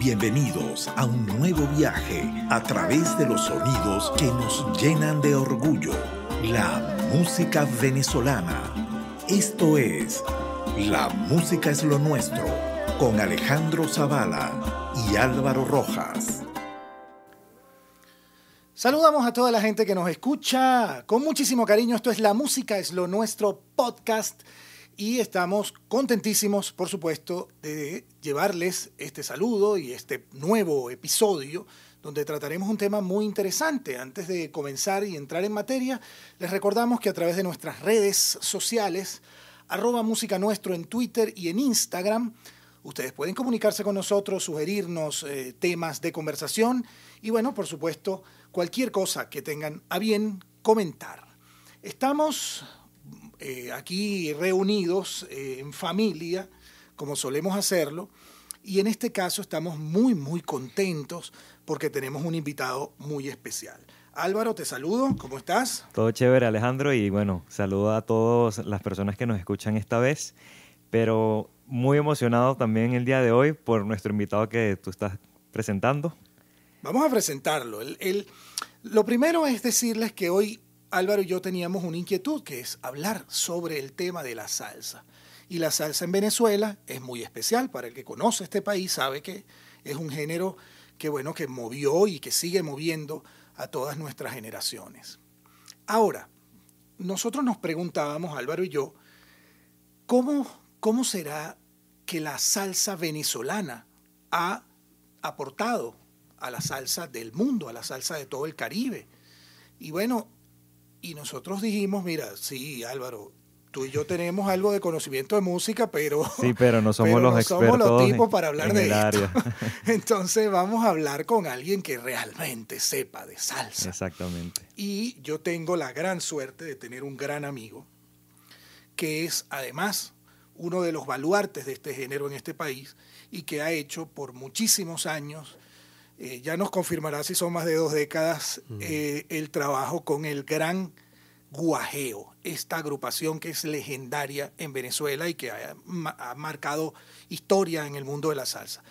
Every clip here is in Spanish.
Bienvenidos a un nuevo viaje a través de los sonidos que nos llenan de orgullo. La música venezolana. Esto es La música es lo nuestro con Alejandro Zavala y Álvaro Rojas. Saludamos a toda la gente que nos escucha. Con muchísimo cariño, esto es La música es lo nuestro podcast y estamos contentísimos, por supuesto, de llevarles este saludo y este nuevo episodio donde trataremos un tema muy interesante. Antes de comenzar y entrar en materia, les recordamos que a través de nuestras redes sociales, arroba música nuestro en Twitter y en Instagram, ustedes pueden comunicarse con nosotros, sugerirnos eh, temas de conversación y bueno, por supuesto, cualquier cosa que tengan a bien comentar. Estamos eh, aquí reunidos eh, en familia, como solemos hacerlo. Y en este caso estamos muy, muy contentos porque tenemos un invitado muy especial. Álvaro, te saludo, ¿cómo estás? Todo chévere, Alejandro, y bueno, saludo a todas las personas que nos escuchan esta vez, pero muy emocionado también el día de hoy por nuestro invitado que tú estás presentando. Vamos a presentarlo. lo primero es decirles que hoy Álvaro y yo teníamos una inquietud, que es hablar sobre el tema de la salsa. Y la salsa en Venezuela es muy especial. Para el que conoce este país sabe que es un género que, bueno, que movió y que sigue moviendo a todas nuestras generaciones. Ahora, nosotros nos preguntábamos, Álvaro y yo, ¿cómo, cómo será que la salsa venezolana ha aportado a la salsa del mundo, a la salsa de todo el Caribe? Y bueno, y nosotros dijimos, mira, sí, Álvaro, tú y yo tenemos algo de conocimiento de música, pero, sí, pero no somos los somos tipos para hablar de esto. Entonces vamos a hablar con alguien que realmente sepa de salsa. Exactamente. Y yo tengo la gran suerte de tener un gran amigo que es además uno de los baluartes de este género en este país y que ha hecho por muchísimos años eh, ya nos confirmará si son más de dos décadas mm. eh, el trabajo con el gran Guajeo, esta agrupación que es legendaria en Venezuela y que ha, ha marcado historia en el mundo de la salsa.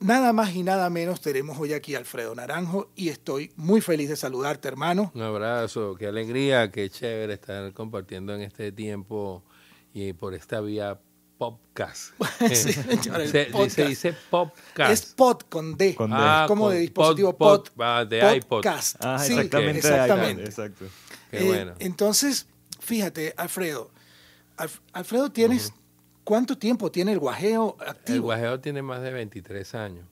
Nada más y nada menos tenemos hoy aquí a Alfredo Naranjo y estoy muy feliz de saludarte, hermano. Un abrazo, qué alegría, qué chévere estar compartiendo en este tiempo y por esta vía Eh, podcast. se, dice podcast. Es pod con D. Ah, como de dispositivo pod. Ah, de podcast. iPod. Ah, exactamente. exactamente. Exacto. Qué eh, bueno. entonces, fíjate, Alfredo. Alfredo, tienes. ¿Cuánto tiempo tiene el guajeo activo? El guajeo tiene más de 23 años.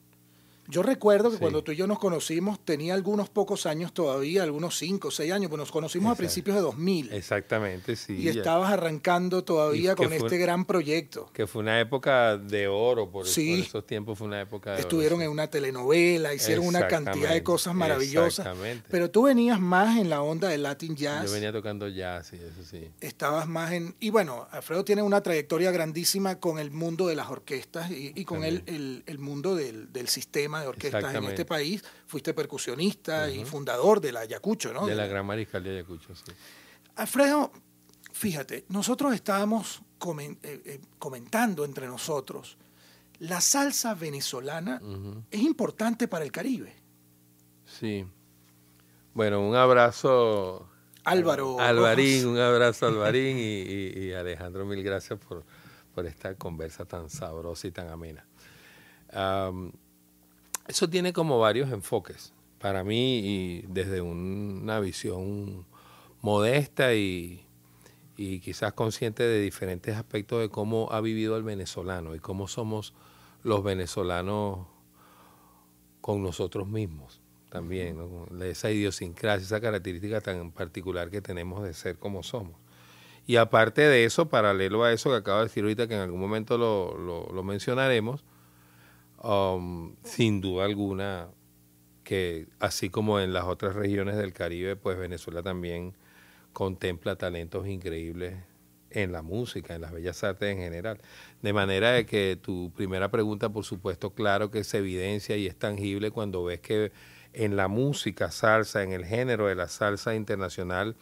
Yo recuerdo que cuando tú y yo nos conocimos, tenía algunos pocos años todavía, algunos cinco o seis años, pues nos conocimos a principios de 2000. Exactamente, sí. Y estabas arrancando todavía con este gran proyecto. Que fue una época de oro, por, sí. esos tiempos fue una época de Estuvieron en una telenovela, hicieron una cantidad de cosas maravillosas. Pero tú venías más en la onda del Latin Jazz. Yo venía tocando jazz, sí, eso sí. Estabas más en... Y bueno, Alfredo tiene una trayectoria grandísima con el mundo de las orquestas y, con el, el, mundo del, del sistema de orquestas en este país. Fuiste percusionista y fundador de la Ayacucho, ¿no? De la Gran Mariscal de Ayacucho, sí. Alfredo, fíjate, nosotros estábamos eh, eh, comentando entre nosotros, la salsa venezolana es importante para el Caribe. Sí. Bueno, un abrazo. Álvaro. Eh, Alvarín, un abrazo Alvarín y, Alejandro, mil gracias por, esta conversa tan sabrosa y tan amena. Eso tiene como varios enfoques. Para mí, y desde una visión modesta y, quizás consciente de diferentes aspectos de cómo ha vivido el venezolano y cómo somos los venezolanos con nosotros mismos también, esa idiosincrasia, esa característica tan particular que tenemos de ser como somos. Y aparte de eso, paralelo a eso que acabo de decir ahorita, que en algún momento lo, lo mencionaremos, Um, sin duda alguna que así como en las otras regiones del Caribe, pues Venezuela también contempla talentos increíbles en la música, en las bellas artes en general. De manera de que tu primera pregunta, por supuesto, claro que se evidencia y es tangible cuando ves que en la música salsa, en el género de la salsa internacional,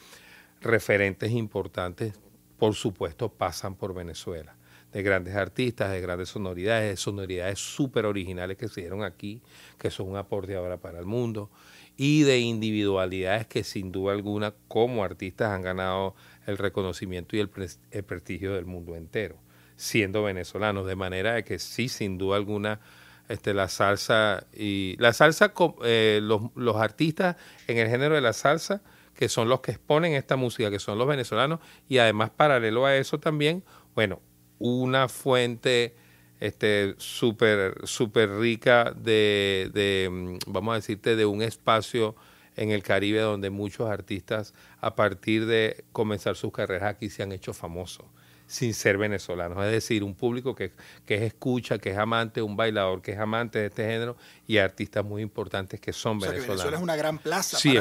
referentes importantes, por supuesto, pasan por Venezuela de grandes artistas, de grandes sonoridades, de sonoridades súper originales que se dieron aquí, que son un aporte ahora para el mundo, y de individualidades que sin duda alguna como artistas han ganado el reconocimiento y el, prestigio del mundo entero, siendo venezolanos, de manera de que sí, sin duda alguna, este, la salsa y la salsa, eh, los, los artistas en el género de la salsa, que son los que exponen esta música, que son los venezolanos, y además paralelo a eso también, bueno, una fuente este, súper super rica de, mm, vamos a decirte, de un espacio en el Caribe donde muchos artistas a partir de comenzar sus carreras aquí se han hecho famosos sin ser venezolanos, es decir, un público que, que es escucha, que es amante, un bailador que es amante de este género y artistas muy importantes que son venezolanos. Venezuela es una gran plaza sí, para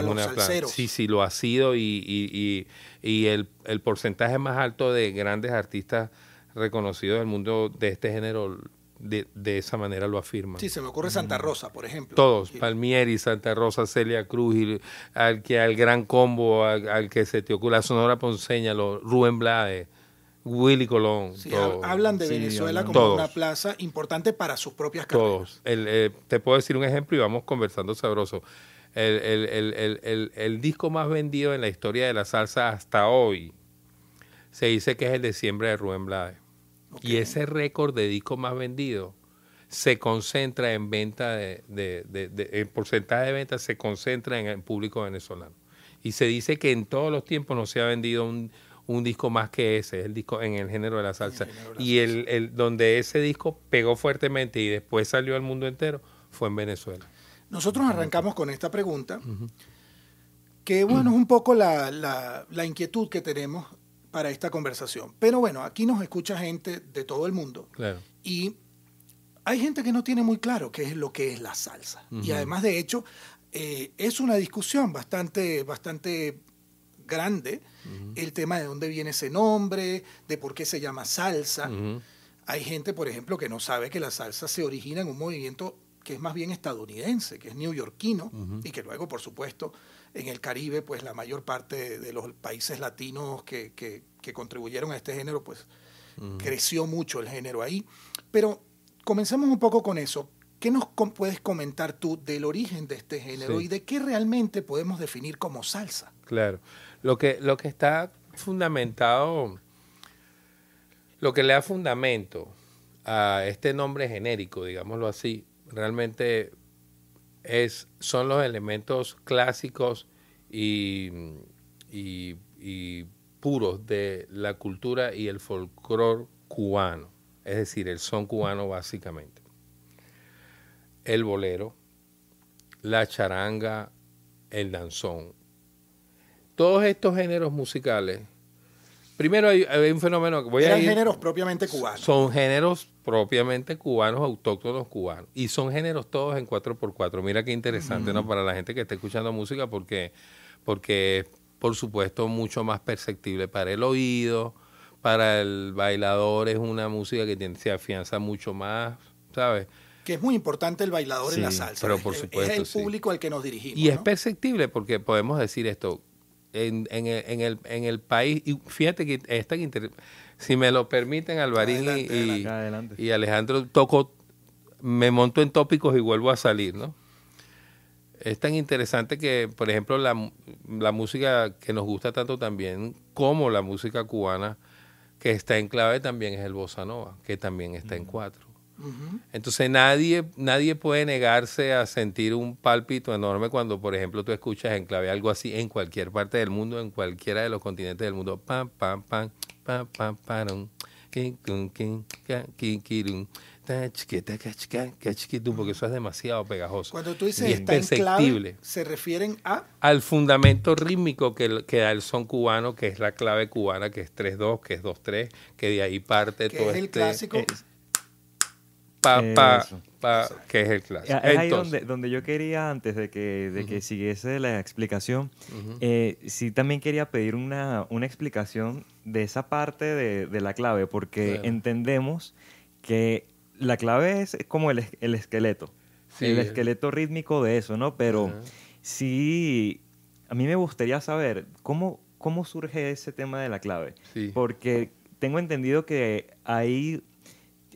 es los Sí, sí, lo ha sido y, el, el porcentaje más alto de grandes artistas Reconocido del mundo de este género de, de, esa manera lo afirma Sí, se me ocurre Santa Rosa, por ejemplo. Todos, Palmieri, Santa Rosa, Celia Cruz, y al que al gran combo, al, que se te ocurre, la Sonora Ponceña, lo, Rubén Blades, Willy Colón. Sí, Hablan de Venezuela como una plaza importante para sus propias carreras. Todos. Eh, te puedo decir un ejemplo y vamos conversando sabroso. El, el, el disco más vendido en la historia de la salsa hasta hoy se dice que es el de Siembra de Rubén Blades. Y ese récord de disco más vendido se concentra en venta de, el porcentaje de ventas se concentra en el público venezolano. Y se dice que en todos los tiempos no se ha vendido un, disco más que ese, el disco en el género de la salsa. y el, donde ese disco pegó fuertemente y después salió al mundo entero fue en Venezuela. Nosotros arrancamos con esta pregunta, que bueno, es un poco la, la inquietud que tenemos para esta conversación. Pero bueno, aquí nos escucha gente de todo el mundo. Y hay gente que no tiene muy claro qué es lo que es la salsa. Y además, de hecho, eh, es una discusión bastante, bastante grande el tema de dónde viene ese nombre, de por qué se llama salsa. Hay gente, por ejemplo, que no sabe que la salsa se origina en un movimiento que es más bien estadounidense, que es neoyorquino, y que luego, por supuesto, en el Caribe, pues la mayor parte de los países latinos que, contribuyeron a este género, pues creció mucho el género ahí. Pero comencemos un poco con eso. ¿Qué nos puedes comentar tú del origen de este género y de qué realmente podemos definir como salsa? Claro, lo que, lo que está fundamentado, lo que le da fundamento a este nombre genérico, digámoslo así, realmente son los elementos clásicos y puros de la cultura y el folclore cubano, es decir, el son cubano básicamente. El bolero, la charanga, el danzón. Todos estos géneros musicales Primero hay, un fenómeno que voy a ir, géneros propiamente cubanos. Son géneros propiamente cubanos, autóctonos cubanos. Y son géneros todos en 4x4. Mira qué interesante, ¿no? Para la gente que está escuchando música, porque, porque por supuesto, mucho más perceptible para el oído. Para el bailador es una música que se afianza mucho más, ¿sabes? que es muy importante el bailador en la salsa. Pero por supuesto. Es el público al que nos dirigimos. Y es perceptible porque podemos decir esto, en, en, el, en, el, en el país. Y fíjate que es interesante, si me lo permiten, Alvarín y, y, Alejandro tocó, me monto en tópicos y vuelvo a salir, ¿no? Es tan interesante que, por ejemplo, la, la música que nos gusta tanto también, como la música cubana, que está en clave también es el bossa nova, que también está en cuatro. Entonces nadie, nadie puede negarse a sentir un pálpito enorme cuando, por ejemplo, tú escuchas en clave algo así en cualquier parte del mundo, en cualquiera de los continentes del mundo. Pam, pam, pam, pam, pam, pam, porque eso es demasiado pegajoso. Cuando tú dices está En clave, se refieren a al fundamento rítmico que, da el son cubano, que es la clave cubana, que es 3-2, que es 2-3, que de ahí parte que todo es el este clásico pa, que es el clásico. ahí donde, donde, yo quería, antes de que, siguiese la explicación, eh, sí también quería pedir una, explicación de esa parte de, la clave, porque entendemos que la clave es como el, esqueleto, el esqueleto rítmico de eso, ¿no? Pero sí, a mí me gustaría saber cómo, cómo surge ese tema de la clave, porque tengo entendido que hay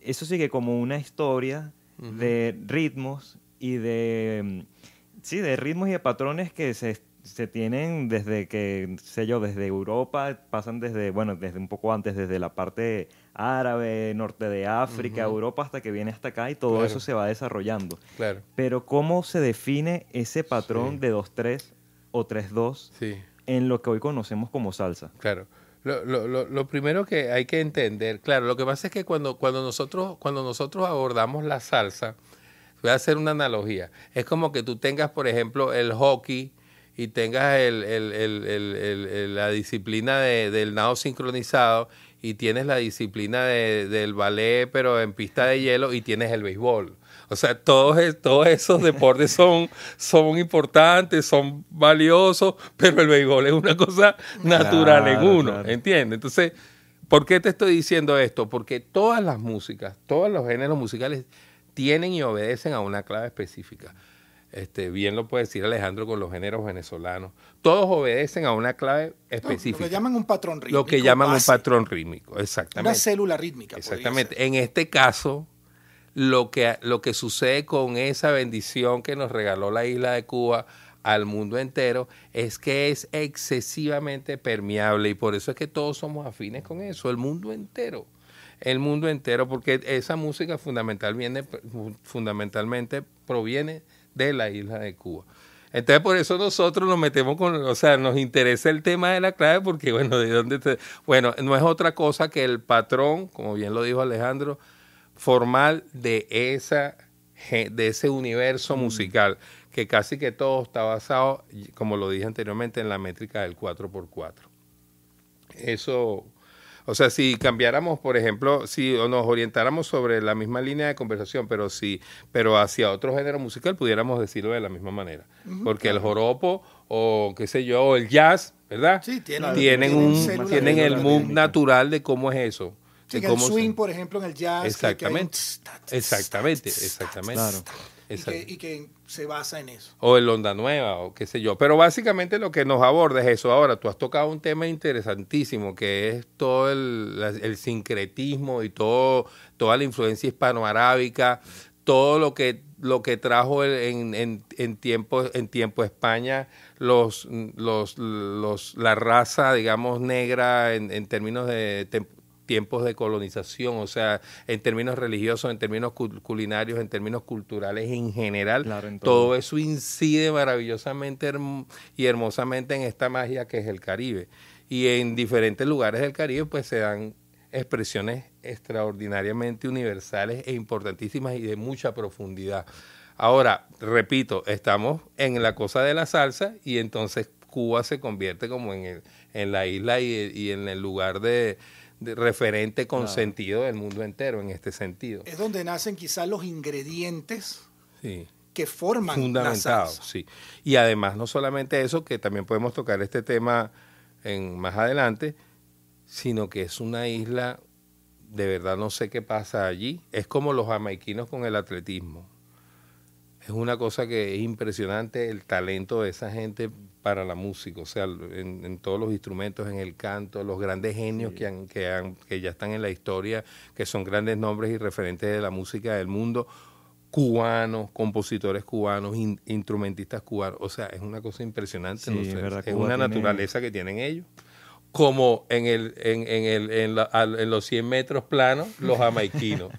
eso sigue como una historia de ritmos y de, mm, sí, de ritmos y de patrones que se, se tienen desde que, sé yo, desde Europa, pasan desde, bueno, desde un poco antes, desde la parte árabe, norte de África, Europa, hasta que viene hasta acá y todo eso se va desarrollando. Claro. Pero ¿cómo se define ese patrón de 2-3 o 3-2 en lo que hoy conocemos como salsa? Claro. Lo, lo, lo, primero que hay que entender, claro, lo que pasa es que cuando, cuando, nosotros, cuando nosotros abordamos la salsa, voy a hacer una analogía, es como que tú tengas, por ejemplo, el hockey y tengas el, la disciplina del nado sincronizado y tienes la disciplina de, del ballet, pero en pista de hielo, y tienes el béisbol. O sea, todos, todos esos deportes son, son importantes, son valiosos, pero el béisbol es una cosa natural en uno, ¿entiendes? Entonces, ¿por qué te estoy diciendo esto? Porque todas las músicas, todos los géneros musicales tienen y obedecen a una clave específica. Este, bien lo puede decir Alejandro con los géneros venezolanos. Todos obedecen a una clave específica. lo que llaman un patrón rítmico. Lo que llaman un patrón rítmico, exactamente. Una célula rítmica. Exactamente. En este caso, lo que, lo que sucede con esa bendición que nos regaló la isla de Cuba al mundo entero es que es excesivamente permeable y por eso es que todos somos afines con eso, el mundo entero. El mundo entero, porque esa música viene fundamentalmente proviene de la isla de Cuba. Entonces, por eso nosotros nos metemos con, o sea, nos interesa el tema de la clave, porque, bueno, ¿de dónde Bueno, no es otra cosa que el patrón, como bien lo dijo Alejandro, formal de, esa, de ese universo mm. musical, que casi que todo está basado, como lo dije anteriormente, en la métrica del 4x4. Eso o sea, si cambiáramos, por ejemplo, si nos orientáramos sobre la misma línea de conversación, pero si, pero hacia otro género musical, pudiéramos decirlo de la misma manera. Porque el joropo o qué sé yo, el jazz, ¿verdad? Sí, tienen, un, tienen, el mood natural de cómo es eso. Sí, el swing, por ejemplo, en el jazz. Exactamente. Exactamente, exactamente. Claro. y que se basa en eso. O el Onda Nueva, o qué sé yo. Pero básicamente lo que nos aborda es eso. Ahora, tú has tocado un tema interesantísimo, que es todo el, sincretismo y todo, toda la influencia hispanoarábica, todo lo que, lo que trajo en, en, tiempo, en tiempo España los, los, la raza, digamos, negra en términos de, tiempos de colonización, o sea, en términos religiosos, en términos culinarios, en términos culturales en general, todo. eso incide maravillosamente y hermosamente en esta magia que es el Caribe. Y en diferentes lugares del Caribe pues se dan expresiones extraordinariamente universales e importantísimas y de mucha profundidad. Ahora, repito, estamos en la cosa de la salsa y entonces Cuba se convierte como en, en la isla y en el lugar de, de referente con sentido del mundo entero en este sentido. Es donde nacen quizás los ingredientes que forman Fundamentados, sí. Y además, no solamente eso, que también podemos tocar este tema en, más adelante, sino que es una isla, de verdad no sé qué pasa allí. Es como los jamaiquinos con el atletismo. Es una cosa que es impresionante el talento de esa gente a la música, o sea, en, todos los instrumentos, en el canto, los grandes genios que, han, que, han, que ya están en la historia, que son grandes nombres y referentes de la música del mundo, cubanos, compositores cubanos, instrumentistas cubanos, o sea, es una cosa impresionante, es, una naturaleza que tienen ellos como en, el, en, el, en, en, los 100 metros planos los jamaiquinos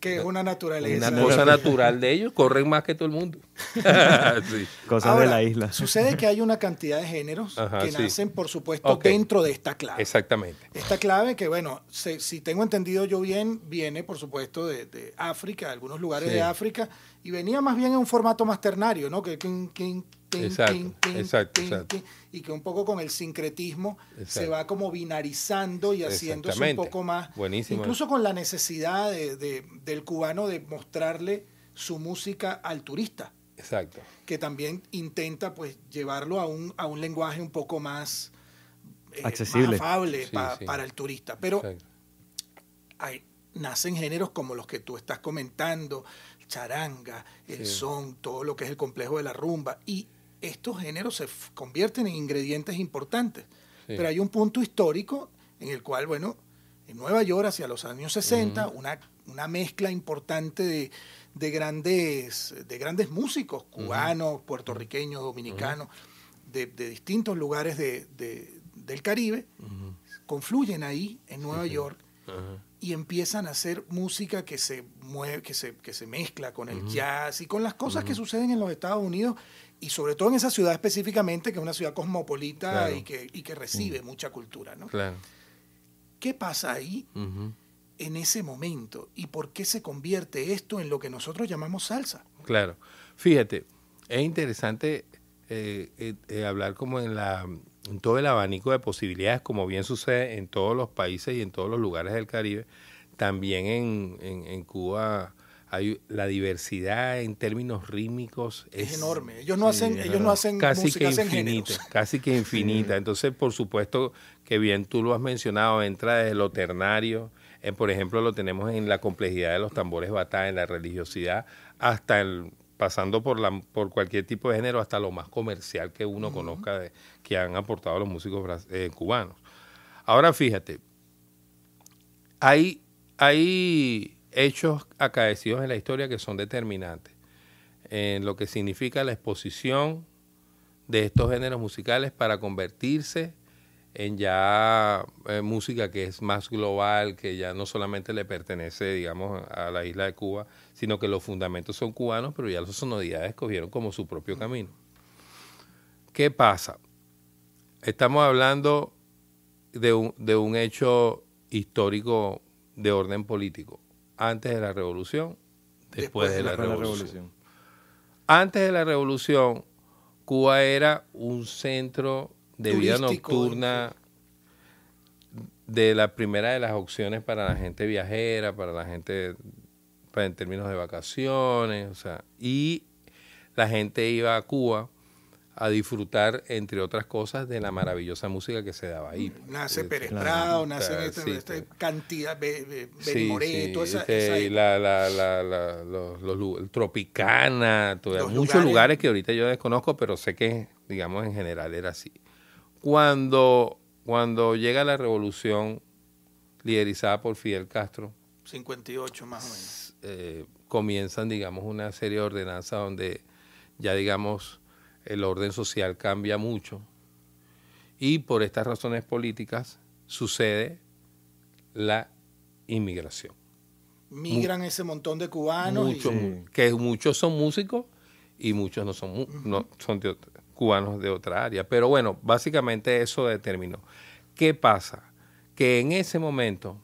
que es una naturaleza. Una cosa natural de ellos, corren más que todo el mundo. sí. de la isla. Sucede que hay una cantidad de géneros que nacen, por supuesto, dentro de esta clave. Exactamente. Esta clave que, bueno, si tengo entendido yo bien, viene, por supuesto, de, África, de algunos lugares de África, y venía más bien en un formato más ternario, ¿no? que exacto, exacto, y que un poco con el sincretismo se va como binarizando y haciendo un poco más. Buenísimo. Incluso con la necesidad del cubano de mostrarle su música al turista. Exacto. Que también intenta pues llevarlo a un, a un lenguaje un poco más, eh, Accesible. afable para el turista. Pero nacen géneros como los que tú estás comentando, charanga, el son, todo lo que es el complejo de la rumba. Y estos géneros se convierten en ingredientes importantes. Pero hay un punto histórico en el cual, bueno, en Nueva York hacia los años 60, una, una mezcla importante de, grandes, de grandes músicos, cubanos, puertorriqueños, dominicanos, de, distintos lugares del Caribe, confluyen ahí en Nueva York y empiezan a hacer música que se mueve, que se, que se mezcla con el jazz y con las cosas que suceden en los Estados Unidos y sobre todo en esa ciudad específicamente, que es una ciudad cosmopolita y, que, y, que, recibe mm. mucha cultura, ¿no? Claro. ¿Qué pasa ahí en ese momento? ¿Y por qué se convierte esto en lo que nosotros llamamos salsa? Claro. Fíjate, es interesante eh, eh, eh, hablar como en, la, todo el abanico de posibilidades, como bien sucede en todos los países y en todos los lugares del Caribe, también en Cuba la diversidad en términos rítmicos es, enorme. Ellos no hacen, ellos no hacen casi que infinita, casi que infinita. Entonces, por supuesto que bien tú lo has mencionado, entra desde lo ternario, eh, por ejemplo, lo tenemos en la complejidad de los tambores batá, en la religiosidad, hasta el pasando por la por cualquier tipo de género hasta lo más comercial que uno conozca que han aportado los músicos eh, cubanos. Ahora fíjate, hay hay hechos acaecidos en la historia que son determinantes en lo que significa la exposición de estos géneros musicales para convertirse en ya eh, música que es más global, que ya no solamente le pertenece, digamos, a la isla de Cuba, sino que los fundamentos son cubanos, pero ya las sonoridades cogieron como su propio camino. ¿Qué pasa? Estamos hablando de de un hecho histórico de orden político antes de la revolución, después, de, la, revolución. Antes de la revolución, Cuba era un centro de vida nocturna de la primera de las opciones para la gente viajera, para la gente en términos de vacaciones, o sea, y la gente iba a Cuba a disfrutar, entre otras cosas, de la maravillosa música que se daba ahí. Nace Pérez Prado, nace este- esta, cantidad, de sí, Moreto, sí, este, esa, esa la, la, la, Tropicana, muchos lugares. que ahorita yo desconozco, pero sé que, digamos, en general era así. Cuando, cuando llega la revolución liderizada por Fidel Castro, 58 más o menos, eh, comienzan, digamos, una serie de ordenanzas donde ya, digamos, el orden social cambia mucho y por estas razones políticas sucede la inmigración. Migran ese montón de cubanos. Que muchos son músicos y muchos no son, cubanos de otra área. Pero bueno, básicamente eso determinó. ¿Qué pasa? Que en ese momento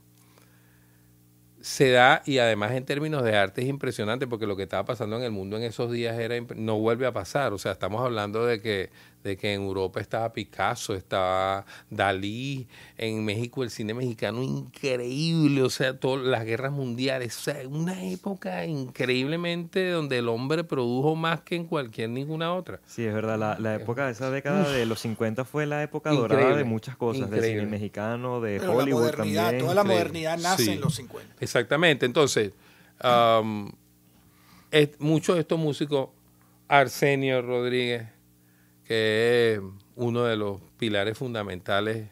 se da y además en términos de arte es impresionante porque lo que estaba pasando en el mundo en esos días era no vuelve a pasar, o sea, estamos hablando de que de que en Europa estaba Picasso, estaba Dalí, en México el cine mexicano increíble, o sea, todas las guerras mundiales, o sea, una época increíblemente donde el hombre produjo más que en cualquier ninguna otra. Sí, es verdad, la, eh, época de esa década de los 50 fue la época dorada de muchas cosas, del cine mexicano, de Hollywood también. Toda la modernidad nace en los 50. Exactamente, entonces, muchos de estos músicos, Arsenio Rodríguez, que es uno de los pilares fundamentales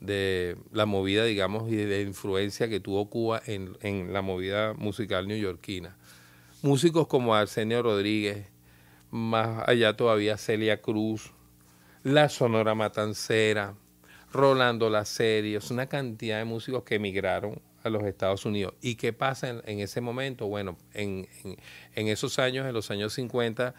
de la movida, digamos, y de influencia que tuvo Cuba en, la movida musical neoyorquina. Músicos como Arsenio Rodríguez, más allá todavía Celia Cruz, la Sonora Matancera, Rolando es una cantidad de músicos que emigraron a los Estados Unidos. ¿Y qué pasa en, ese momento? Bueno, en, en, esos años, en los años 50,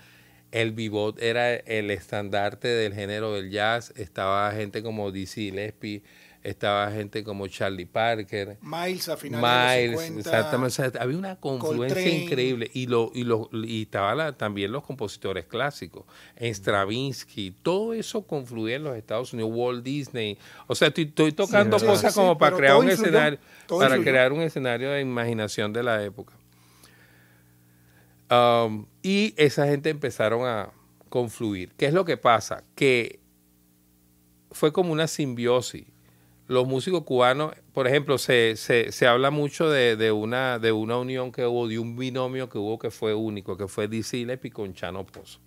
el bebop era el estandarte del género del jazz. Estaba gente como Dizzy Gillespie, estaba gente como Charlie Parker. Miles a finales de exactamente. había una confluencia increíble. Y, lo, y, lo, y estaba también los compositores clásicos. Stravinsky. Todo eso confluía en los Estados Unidos. Walt Disney. O sea, estoy, tocando cosas como para crear un escenario. Para crear un escenario de imaginación de la época. Um, y esa gente empezaron a confluir. ¿Qué es lo que pasa? Que fue como una simbiosis. Los músicos cubanos, por ejemplo, se, se, se habla mucho de, una, de una unión que hubo, de un binomio que hubo que fue único, que fue Dizzy y con Chano Pozo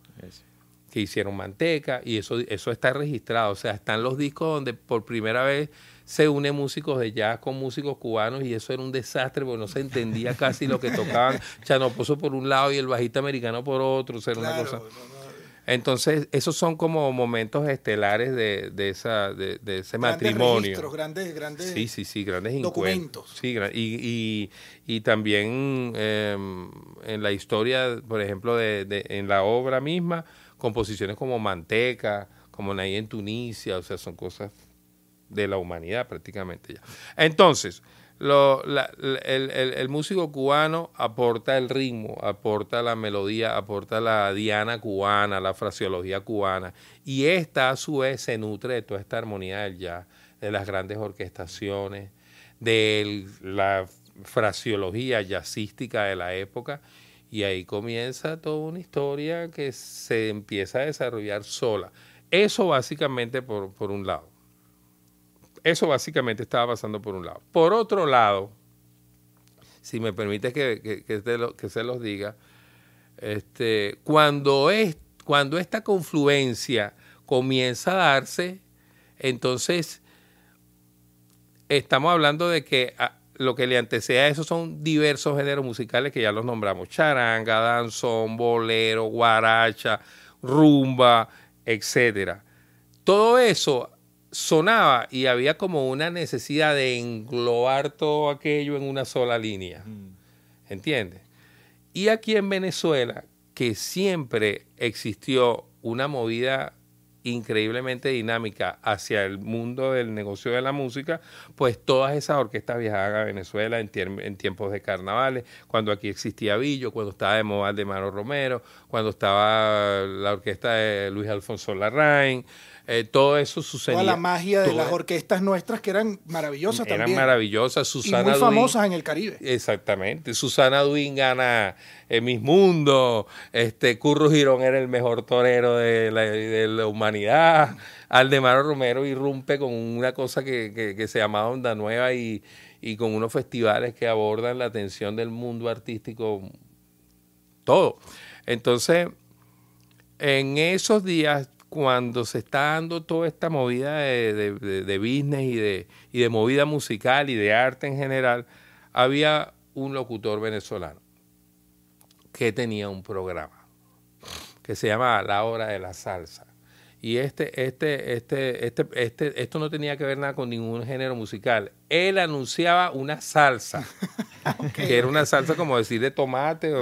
que hicieron manteca y eso, eso está registrado. O sea, están los discos donde por primera vez se une músicos de jazz con músicos cubanos y eso era un desastre porque no se entendía casi lo que tocaban. ...Chanoposo por un lado y el bajista americano por otro. una cosa. Entonces, esos son como momentos estelares de, de esa, de, de ese matrimonio. grandes, grandes. Sí, sí, sí, grandes documentos. Sí, y, y también em, en la historia, por ejemplo, de, en la obra misma, composiciones como Manteca, como Nadie en Tunisia, o sea, son cosas de la humanidad prácticamente ya. Entonces, el, músico cubano aporta el ritmo, aporta la melodía, aporta la diana cubana, la fraseología cubana, y esta a su vez se nutre de toda esta armonía del jazz, de las grandes orquestaciones, de la fraseología jazzística de la época y ahí comienza toda una historia que se empieza a desarrollar sola. Eso básicamente por, un lado. Eso básicamente estaba pasando por un lado. Por otro lado, si me permite que, que, se los diga, este, cuando, es, cuando esta confluencia comienza a darse, entonces estamos hablando de que lo que le antecede a eso son diversos géneros musicales que ya los nombramos: charanga, danzón, bolero, guaracha, rumba, etcétera. Todo eso sonaba y había como una necesidad de englobar todo aquello en una sola línea. Mm. ¿Entiendes? Y aquí en Venezuela, que siempre existió una movida increíblemente dinámica hacia el mundo del negocio de la música, pues todas esas orquestas viajaban a Venezuela en, tiempos de carnavales, cuando aquí existía Villo, cuando estaba de Moval de Maro Romero, cuando estaba la orquesta de Luis Alfonso Larraín, eh, todo eso sucedió Toda la magia de las orquestas nuestras que eran maravillosas también. Eran maravillosas. Susana y muy famosas en el Caribe. Exactamente. Susana Duin gana en eh, Mis Mundos. Este, Curro Girón era el mejor torero de la, humanidad. Aldemaro Romero irrumpe con una cosa que, se llamaba Onda Nueva y, y con unos festivales que abordan la atención del mundo artístico. Todo. Entonces, en esos días cuando se está dando toda esta movida de, business y de, y de movida musical y de arte en general, había un locutor venezolano que tenía un programa que se llamaba La Hora de la Salsa. Y este, este, este, este, esto no tenía que ver nada con ningún género musical. Él anunciaba una salsa, que era una salsa como decir de tomate. O,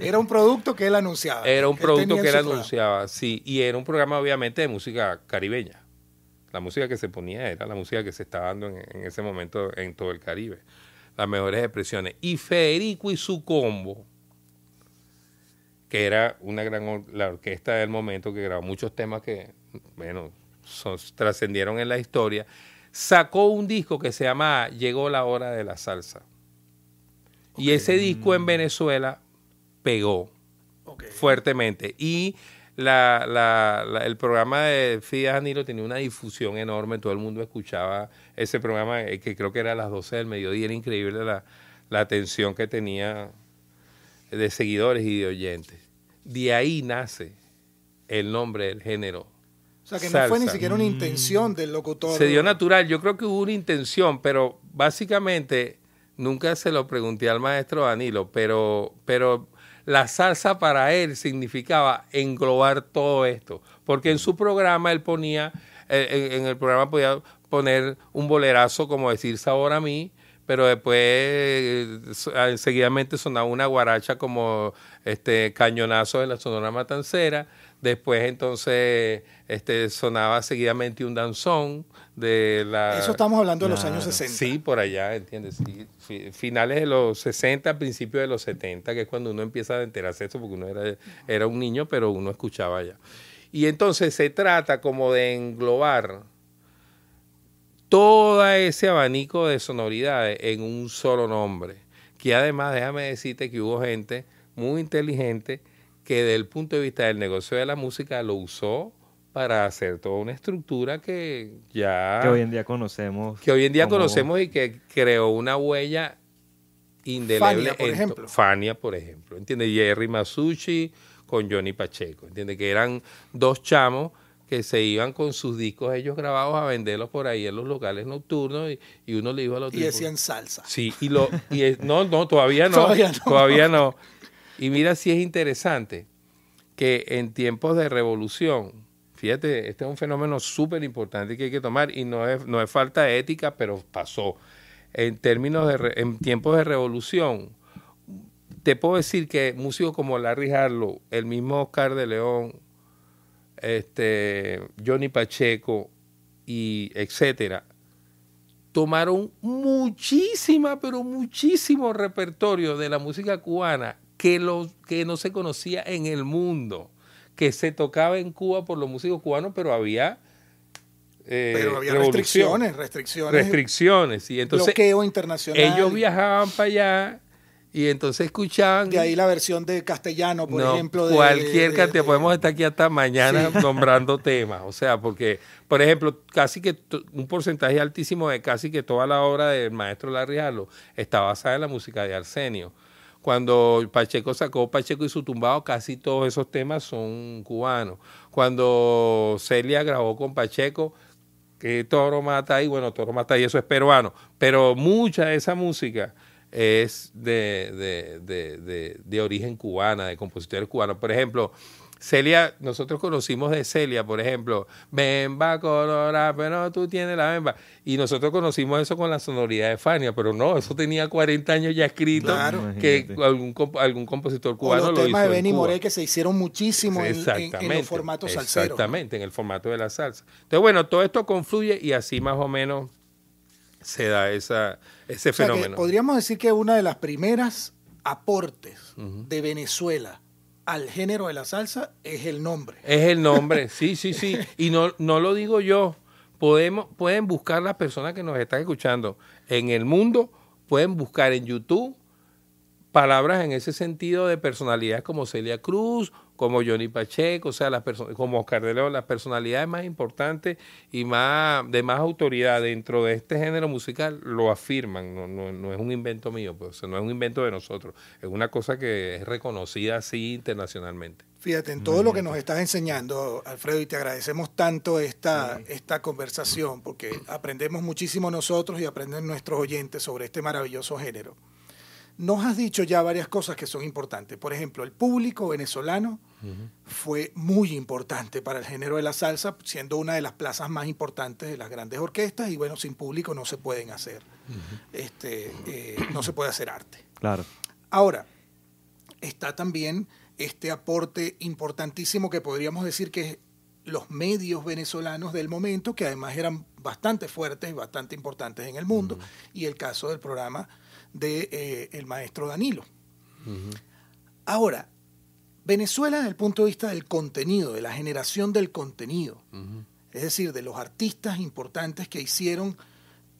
era un producto que él anunciaba. Era un producto que él anunciaba, sí. Y era un programa obviamente de música caribeña. La música que se ponía era la música que se estaba dando en, en ese momento en todo el Caribe. Las mejores expresiones. Y Federico y su combo que era una gran la orquesta del momento que grabó muchos temas que, bueno, trascendieron en la historia, sacó un disco que se llama Llegó la hora de la salsa. Y ese disco en Venezuela pegó fuertemente. Y el programa de Fidel Danilo tenía una difusión enorme, todo el mundo escuchaba ese programa eh, que creo que era a las 12 del mediodía, era increíble la, la atención que tenía de seguidores y de oyentes. De ahí nace el nombre del género. O sea, que no fue ni siquiera una intención del locutor. Se dio natural, yo creo que hubo una intención, pero básicamente nunca se lo pregunté al maestro Danilo, pero, pero la salsa para él significaba englobar todo esto, porque en su programa él ponía, eh, en el programa podía poner un bolerazo como decir sabor a mí, pero después eh, ah, seguidamente sonaba una guaracha como este cañonazo de la Sonora Matancera, después entonces este sonaba seguidamente un danzón de la Eso estamos hablando de los años 60. Sí, por allá, ¿entiendes? finales de los 60, principios de los 70, que es cuando uno empieza a enterarse de esto porque uno era era un niño, pero uno escuchaba ya. Y entonces se trata como de englobar todo ese abanico de sonoridades en un solo nombre. Que además, déjame decirte que hubo gente muy inteligente que desde el punto de vista del negocio de la música lo usó para hacer toda una estructura que ya... Que hoy en día conocemos. Que hoy en día conocemos y que creó una huella indeleble. Fania, por ejemplo. Fania, por ejemplo. ¿Entiendes? Jerry Masucci con Johnny Pacheco. ¿Entiendes? Que eran dos chamos que se iban con sus discos ellos grabados a venderlos por ahí en los locales nocturnos y, uno le iba a los Y decían salsa. Sí, y lo y no, no, todavía no, todavía no. Y mira si es interesante que en tiempos de revolución, fíjate, este es un fenómeno súper importante que hay que tomar y no es, no es falta de ética, pero pasó. En términos de en tiempos de revolución, te puedo decir que músicos como Larry Harlow, el mismo Oscar de León, este, Johnny Pacheco y etcétera, tomaron muchísima, pero muchísimo repertorio de la música cubana que, que no se conocía en el mundo, que se tocaba en Cuba por los músicos cubanos, pero había... Eh, pero había restricciones, restricciones. Restricciones, y entonces... Bloqueo internacional. Ellos viajaban para allá y entonces escuchaban. De ahí la versión de castellano, por ejemplo. De, cualquier cantidad. Podemos estar aquí hasta mañana nombrando temas. O sea, porque, por ejemplo, casi que un porcentaje altísimo de casi que toda la obra del maestro Larrialo está basada en la música de Arsenio. Cuando Pacheco sacó Pacheco y su tumbado, casi todos esos temas son cubanos. Cuando Celia grabó con Pacheco, que Toro Mata y bueno, Toro Mata y eso es peruano. Pero mucha de esa música es de, de, de, de, origen cubana, de compositores cubanos. Por ejemplo, Celia, nosotros conocimos de Celia, por ejemplo, Bemba colorá, pero tú tienes la Bemba. Y nosotros conocimos eso con la sonoridad de Fania, pero no, eso tenía 40 años ya escrito, que algún, algún compositor cubano o los temas de Benny Moré que se hicieron muchísimo en, en, en, los formatos Exactamente, en el formato de la salsa. Entonces, bueno, todo esto confluye y así más o menos se da esa, ese fenómeno. podríamos decir que una de las primeras aportes de Venezuela al género de la salsa es el nombre. Es el nombre, sí, sí, sí. Y no, no lo digo yo. Podemos, pueden buscar las personas que nos están escuchando en el mundo, pueden buscar en YouTube palabras en ese sentido de personalidades como Celia Cruz como Johnny Pacheco, o sea, las como Oscar de León, las personalidades más importantes y más de más autoridad dentro de este género musical lo afirman, no, es un invento mío, pues, no es un invento de nosotros, es una cosa que es reconocida así internacionalmente. Fíjate, en todo lo que nos pues. estás enseñando, Alfredo, y te agradecemos tanto esta, esta conversación, porque aprendemos muchísimo nosotros y aprenden nuestros oyentes sobre este maravilloso género. Nos has dicho ya varias cosas que son importantes. Por ejemplo, el público venezolano fue muy importante para el género de la salsa, siendo una de las plazas más importantes de las grandes orquestas. Y bueno, sin público no se pueden hacer, este, eh, no se puede hacer arte. Claro. Ahora, está también este aporte importantísimo que podríamos decir que es los medios venezolanos del momento, que además eran bastante fuertes y bastante importantes en el mundo, y el caso del programa del de, eh, maestro Danilo. Ahora, Venezuela desde el punto de vista del contenido, de la generación del contenido, es decir, de los artistas importantes que hicieron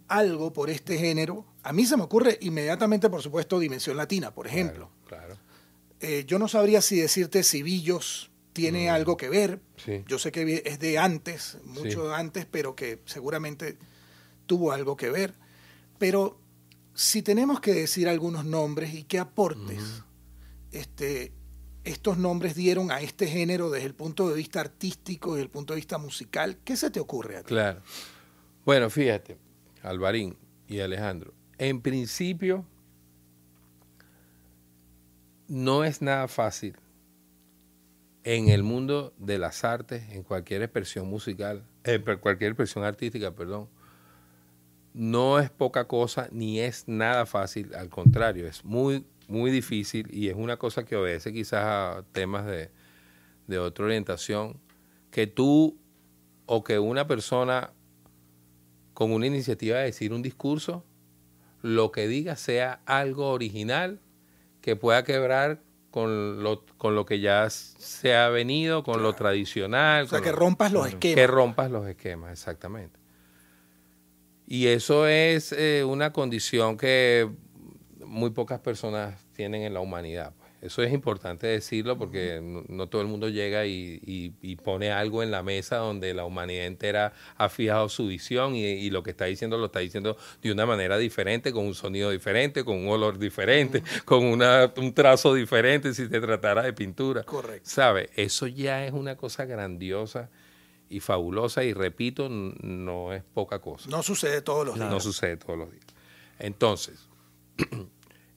algo por este género, a mí se me ocurre inmediatamente, por supuesto, Dimensión Latina, por ejemplo. Claro, eh, yo no sabría si decirte si tiene algo que ver. Yo sé que es de antes, mucho antes, pero que seguramente tuvo algo que ver. Pero si tenemos que decir algunos nombres y qué aportes este, estos nombres dieron a este género desde el punto de vista artístico, y el punto de vista musical, ¿qué se te ocurre a ti? Claro. Bueno, fíjate, Alvarín y Alejandro, en principio no es nada fácil en el mundo de las artes, en cualquier expresión musical, en eh, cualquier expresión artística, perdón, no es poca cosa ni es nada fácil, al contrario, es muy, muy difícil y es una cosa que obedece quizás a temas de, de otra orientación, que tú o que una persona con una iniciativa de decir un discurso, lo que diga sea algo original que pueda quebrar con lo, con lo que ya se ha venido, con lo tradicional. O sea, que rompas los esquemas. Que rompas los esquemas, exactamente. Y eso es eh, una condición que muy pocas personas tienen en la humanidad. Pues. Eso es importante decirlo porque no, todo el mundo llega y, y, pone algo en la mesa donde la humanidad entera ha fijado su visión y, lo que está diciendo lo está diciendo de una manera diferente, con un sonido diferente, con un olor diferente, con una, un trazo diferente si se tratara de pintura. Correcto. ¿Sabe? Eso ya es una cosa grandiosa y fabulosa y repito, no es poca cosa. No sucede todos los días. No sucede todos los días. Entonces,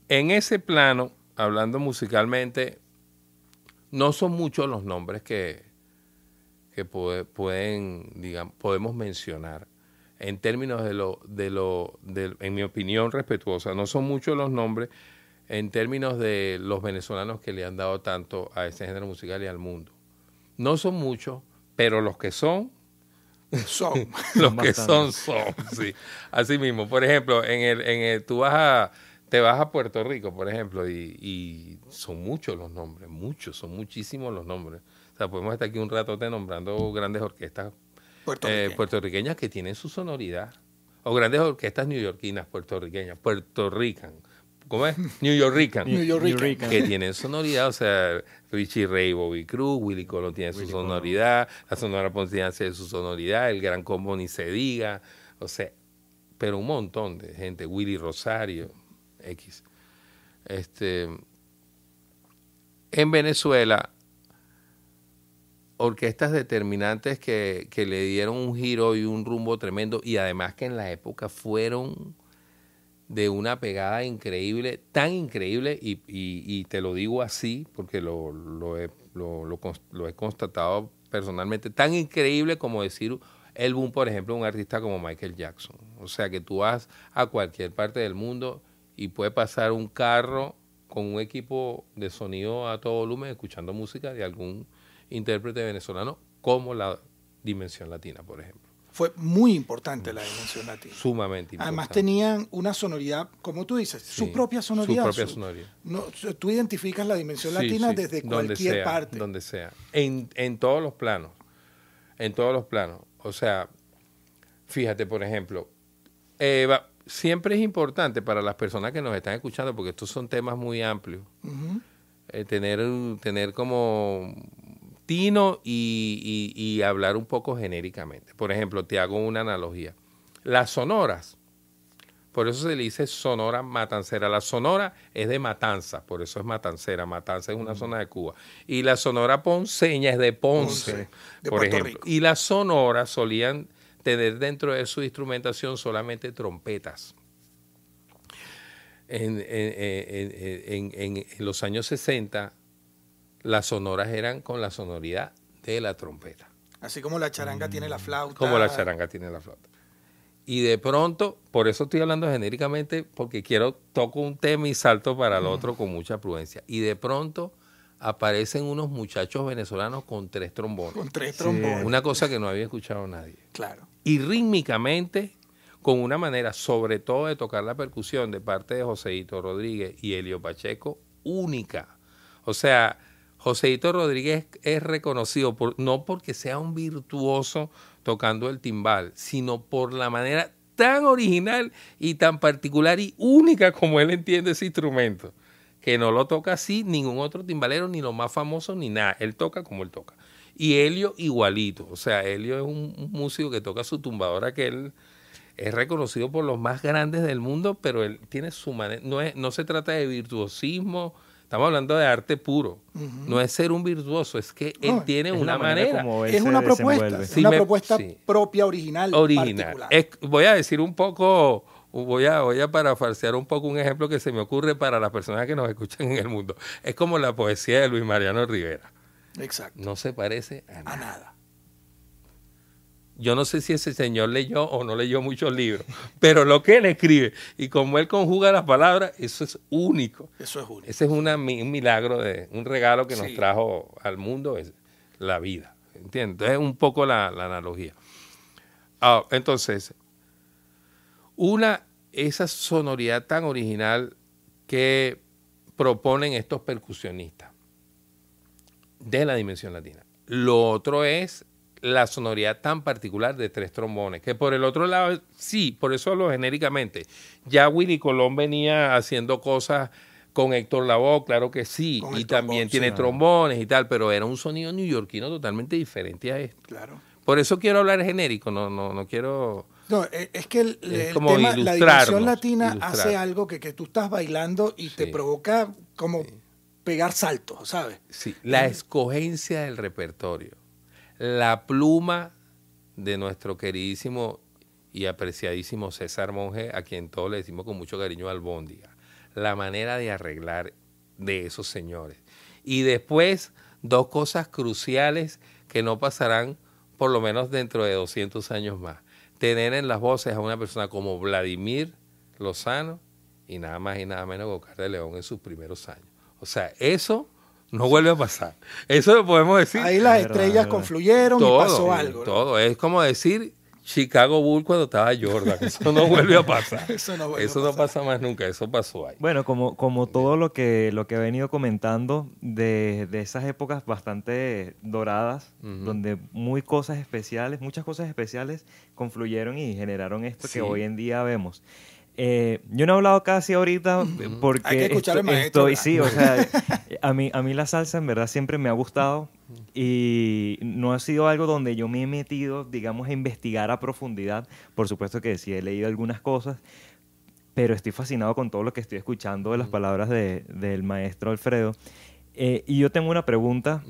en ese plano, hablando musicalmente, no son muchos los nombres que, que pueden, digamos, podemos mencionar. En términos de lo, de lo, de, en mi opinión respetuosa, no son muchos los nombres en términos de los venezolanos que le han dado tanto a ese género musical y al mundo. No son muchos, pero los que son, son. los que son, son, sí. Así mismo, por ejemplo, en el, en el, tú vas a, te vas a Puerto Rico, por ejemplo, y, son muchos los nombres, muchos, son muchísimos los nombres. O sea, podemos estar aquí un rato te nombrando grandes orquestas eh, puertorriqueñas. que tienen su sonoridad. O grandes orquestas neoyorquinas, puertorriqueñas, puertorrican. ¿cómo es? New Yorkican. New, York Que tienen sonoridad, o sea, Richie Ray, Bobby Cruz, Willy Colón tiene su sonoridad, la Sonora de tiene su sonoridad, el Gran Combo ni se diga, o sea, pero un montón de gente, Willy Rosario, X. Este, en Venezuela, orquestas determinantes que le dieron un giro y un rumbo tremendo y además que en la época fueron de una pegada increíble, tan increíble, y, te lo digo así porque lo, lo, he, lo, he, constatado personalmente, tan increíble como decir el boom, por ejemplo, un artista como Michael Jackson. O sea, que tú vas a cualquier parte del mundo y puedes pasar un carro con un equipo de sonido a todo volumen escuchando música de algún intérprete venezolano como la Dimensión Latina, por ejemplo fue muy importante la dimensión latina. Sumamente importante. Además tenían una sonoridad, como tú dices, su propia sonoridad. Su propia sonoridad. no, tú identificas la dimensión latina desde cualquier parte. Donde sea. En, en, todos los planos. En todos los planos. O sea, fíjate, por ejemplo, siempre es importante para las personas que nos están escuchando, porque estos son temas muy amplios, eh, tener, tener como y, hablar un poco genéricamente. Por ejemplo, te hago una analogía. Las sonoras, por eso se le dice Sonora Matancera. La Sonora es de Matanza, por eso es Matancera. Matanza es una mm. zona de Cuba. Y la Sonora ponceña es de Ponce, por ejemplo. Y las sonoras solían tener dentro de su instrumentación solamente trompetas. En, en los años 60 las sonoras eran con la sonoridad de la trompeta. Así como la charanga tiene la flauta. Como la charanga tiene la flauta. Y de pronto, por eso estoy hablando genéricamente, porque quiero, toco un tema y salto para el otro con mucha prudencia. Y de pronto aparecen unos muchachos venezolanos con tres trombones. Con tres trombones. Una cosa que no había escuchado nadie. Claro. Y rítmicamente, con una manera, sobre todo de tocar la percusión de parte de Joseito Rodríguez y Helio Pacheco, única. O sea, Joseito Rodríguez es reconocido por, no porque sea un virtuoso tocando el timbal, sino por la manera tan original y tan particular y única como él entiende ese instrumento, que no lo toca así ningún otro timbalero, ni lo más famoso, ni nada. Él toca como él toca. Y Helio igualito, o sea, Helio es un, músico que toca su tumbadora que él es reconocido por los más grandes del mundo, pero él tiene su manera, no, no se trata de virtuosismo, Estamos hablando de arte puro. No es ser un virtuoso, es que él tiene una manera. es una propuesta, una propuesta propia, original. Original. voy a decir un poco, voy a, voy a parafarsear un poco un ejemplo que se me ocurre para las personas que nos escuchan en el mundo. Es como la poesía de Luis Mariano Rivera. Exacto. No se parece a, nada yo no sé si ese señor leyó o no leyó muchos libros, pero lo que él escribe y cómo él conjuga las palabras, eso es único. Eso es único. Ese es un milagro, de, un regalo que nos trajo al mundo, es la vida. ¿Entiendes? Entonces, un poco la, analogía. Ah, entonces, una, esa sonoridad tan original que proponen estos percusionistas de la dimensión latina. Lo otro es la sonoridad tan particular de tres trombones. Que por el otro lado, sí, por eso lo genéricamente. Ya Willy Colón venía haciendo cosas con Héctor Lavoe, claro que sí, y también tiene trombones y tal, pero era un sonido neoyorquino totalmente diferente a esto. Claro. Por eso quiero hablar genérico, no, no, no quiero. No, e, es que el, tema, la dimensión latina hace algo que, que, tú estás bailando y te provoca como pegar saltos, ¿sabes? Sí, la escogencia del repertorio la pluma de nuestro queridísimo y apreciadísimo César Monge, a quien todos le decimos con mucho cariño albóndiga, la manera de arreglar de esos señores. Y después, dos cosas cruciales que no pasarán por lo menos dentro de 200 años más. Tener en las voces a una persona como Vladimir Lozano y nada más y nada menos que Oscar de León en sus primeros años. O sea, eso no vuelve a pasar. Eso lo podemos decir. Ahí las estrellas confluyeron todo, y pasó eh, algo. Todo. Es como decir Chicago Bull cuando estaba Jordan. Eso no vuelve a pasar. eso no, eso a pasar. no pasa más nunca. Eso pasó ahí. Bueno, como, como todo lo que, lo que he venido comentando de, esas épocas bastante doradas, donde muy cosas especiales, muchas cosas especiales confluyeron y generaron esto que hoy en día vemos. Eh, yo no he hablado casi ahorita porque Hay que escuchar el maestro, sí, o sea, A mí, la salsa en verdad siempre me ha gustado y no ha sido algo donde yo me he metido, digamos, a investigar a profundidad. Por supuesto que sí he leído algunas cosas, pero estoy fascinado con todo lo que estoy escuchando de las palabras del maestro Alfredo. Eh, y yo tengo una pregunta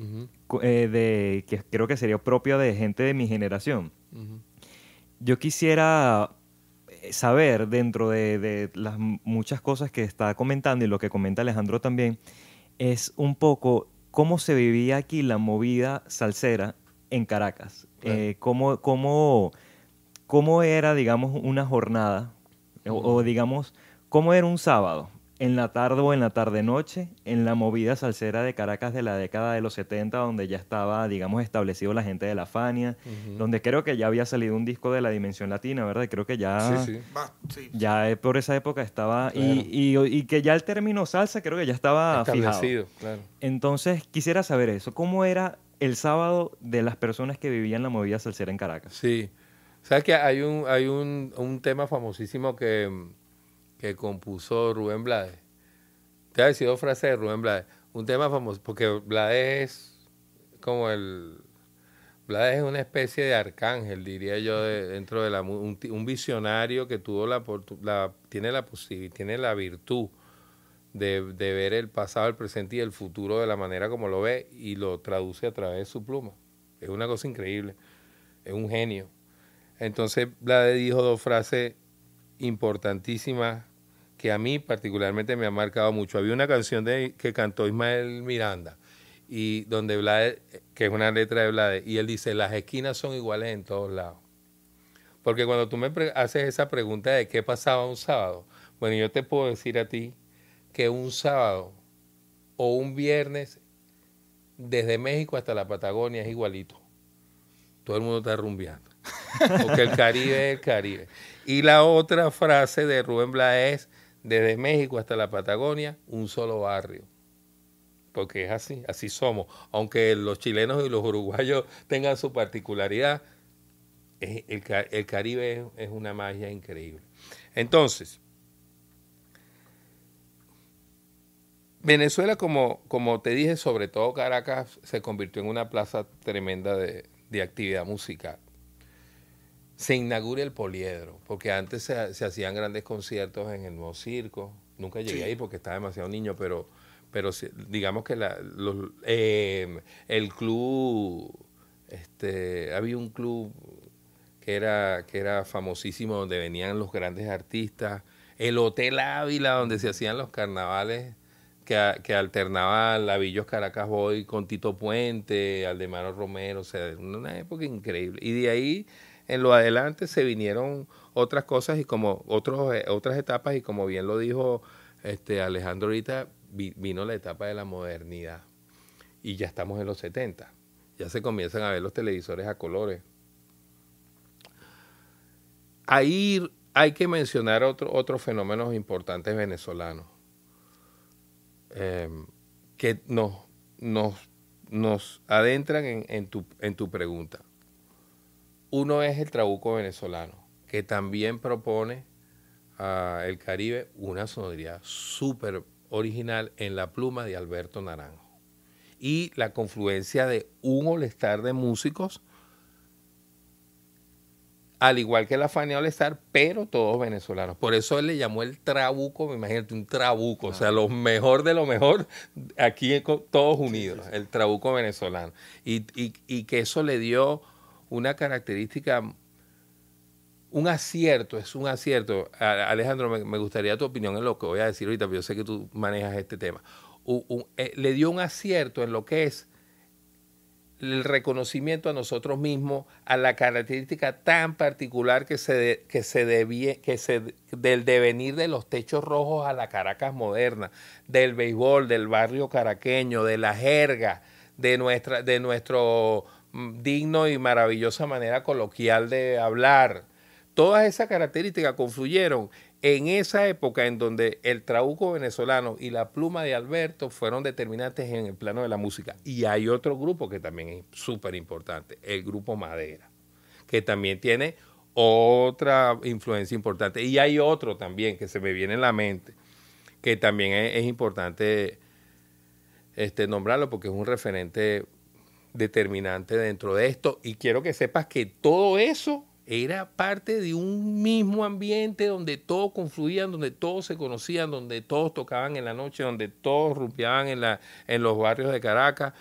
eh, de, que creo que sería propia de gente de mi generación. Yo quisiera eh, saber, dentro de, de, las muchas cosas que está comentando y lo que comenta Alejandro también, es un poco cómo se vivía aquí la movida salsera en Caracas. Eh, cómo, cómo, era, digamos, una jornada, o digamos, cómo era un sábado, en la tarde o en la tarde-noche, en la movida salsera de Caracas de la década de los 70, donde ya estaba, digamos, establecido la gente de la Fania, donde creo que ya había salido un disco de la Dimensión Latina, ¿verdad? Creo que ya, ya eh, por esa época estaba, y, que ya el término salsa creo que ya estaba fijado. Claro. Entonces, quisiera saber eso, ¿cómo era el sábado de las personas que vivían la movida salsera en Caracas? Sí, sabes que hay un, hay un, un tema famosísimo que que compuso Rubén Blades. Te voy a decir dos frases de Rubén Blades. Un tema famoso, porque Blades es como el... Blades es una especie de arcángel, diría yo, dentro de la... Un, visionario que tuvo la, tiene la tiene la virtud de, de, ver el pasado, el presente y el futuro de la manera como lo ve y lo traduce a través de su pluma. Es una cosa increíble. Es un genio. Entonces, Blades dijo dos frases importantísimas que a mí particularmente me ha marcado mucho. Había una canción que cantó Ismael Miranda, y donde que es una letra de Blade, y él dice, las esquinas son iguales en todos lados. Porque cuando tú me haces esa pregunta de qué pasaba un sábado, bueno, yo te puedo decir a ti que un sábado o un viernes desde México hasta la Patagonia es igualito. Todo el mundo está rumbeando. Porque el Caribe es el Caribe. Y la otra frase de Rubén Blas es, desde México hasta la Patagonia, un solo barrio. Porque es así, así somos. Aunque los chilenos y los uruguayos tengan su particularidad, el, Caribe es, una magia increíble. Entonces, Venezuela, como, te dije, sobre todo Caracas, se convirtió en una plaza tremenda de actividad musical se inaugura el poliedro, porque antes se, hacían grandes conciertos en el nuevo circo. Nunca llegué ahí porque estaba demasiado niño, pero, pero digamos que la, em, el club, este, había un club que era, que era famosísimo, donde venían los grandes artistas, el Hotel Ávila, donde se hacían los carnavales. Que, alternaban. La Villos Caracas Boy con Tito Puente, Aldemaro Romero, o sea, una época increíble. Y de ahí en lo adelante se vinieron otras cosas y como otros, eh, otras etapas y como bien lo dijo este Alejandro ahorita, vino la etapa de la modernidad y ya estamos en los 70. Ya se comienzan a ver los televisores a colores. Ahí hay que mencionar otro, otros fenómenos importantes venezolanos em, que nos, nos, nos adentran tu, en tu pregunta. Uno es el Trabuco venezolano, que también propone a El Caribe una sonoridad súper original en la pluma de Alberto Naranjo. Y la confluencia de un olestar de músicos, al igual que la Fania Olestar, pero todos venezolanos. Por eso él le llamó el trabuco, imagínate, un trabuco, o sea, lo mejor de lo mejor, aquí todos unidos, el trabuco venezolano. Y, y que eso le dio una característica, un acierto, es un acierto. Alejandro, me, gustaría tu opinión en lo que voy a decir ahorita, porque yo sé que tú manejas este tema. Eh, le dio un acierto en lo que es el reconocimiento a nosotros mismos, a la característica tan particular que se, debía, que se que se, del devenir de los techos rojos a la Caracas moderna, del béisbol, del barrio caraqueño, de la jerga, de, nuestra, de nuestro digno y maravillosa manera coloquial de hablar. Todas esas características confluyeron en esa época en donde el trauco venezolano y la pluma de Alberto fueron determinantes en el plano de la música. Y hay otro grupo que también es súper importante, el grupo Madera, que también tiene otra influencia importante. Y hay otro también que se me viene en la mente, que también es, es importante este, nombrarlo porque es un referente determinante dentro de esto. Y quiero que sepas que todo eso era parte de un mismo ambiente donde todos confluían, donde todos se conocían, donde todos tocaban en la noche, donde todos rumpeaban en, la, en los barrios de Caracas.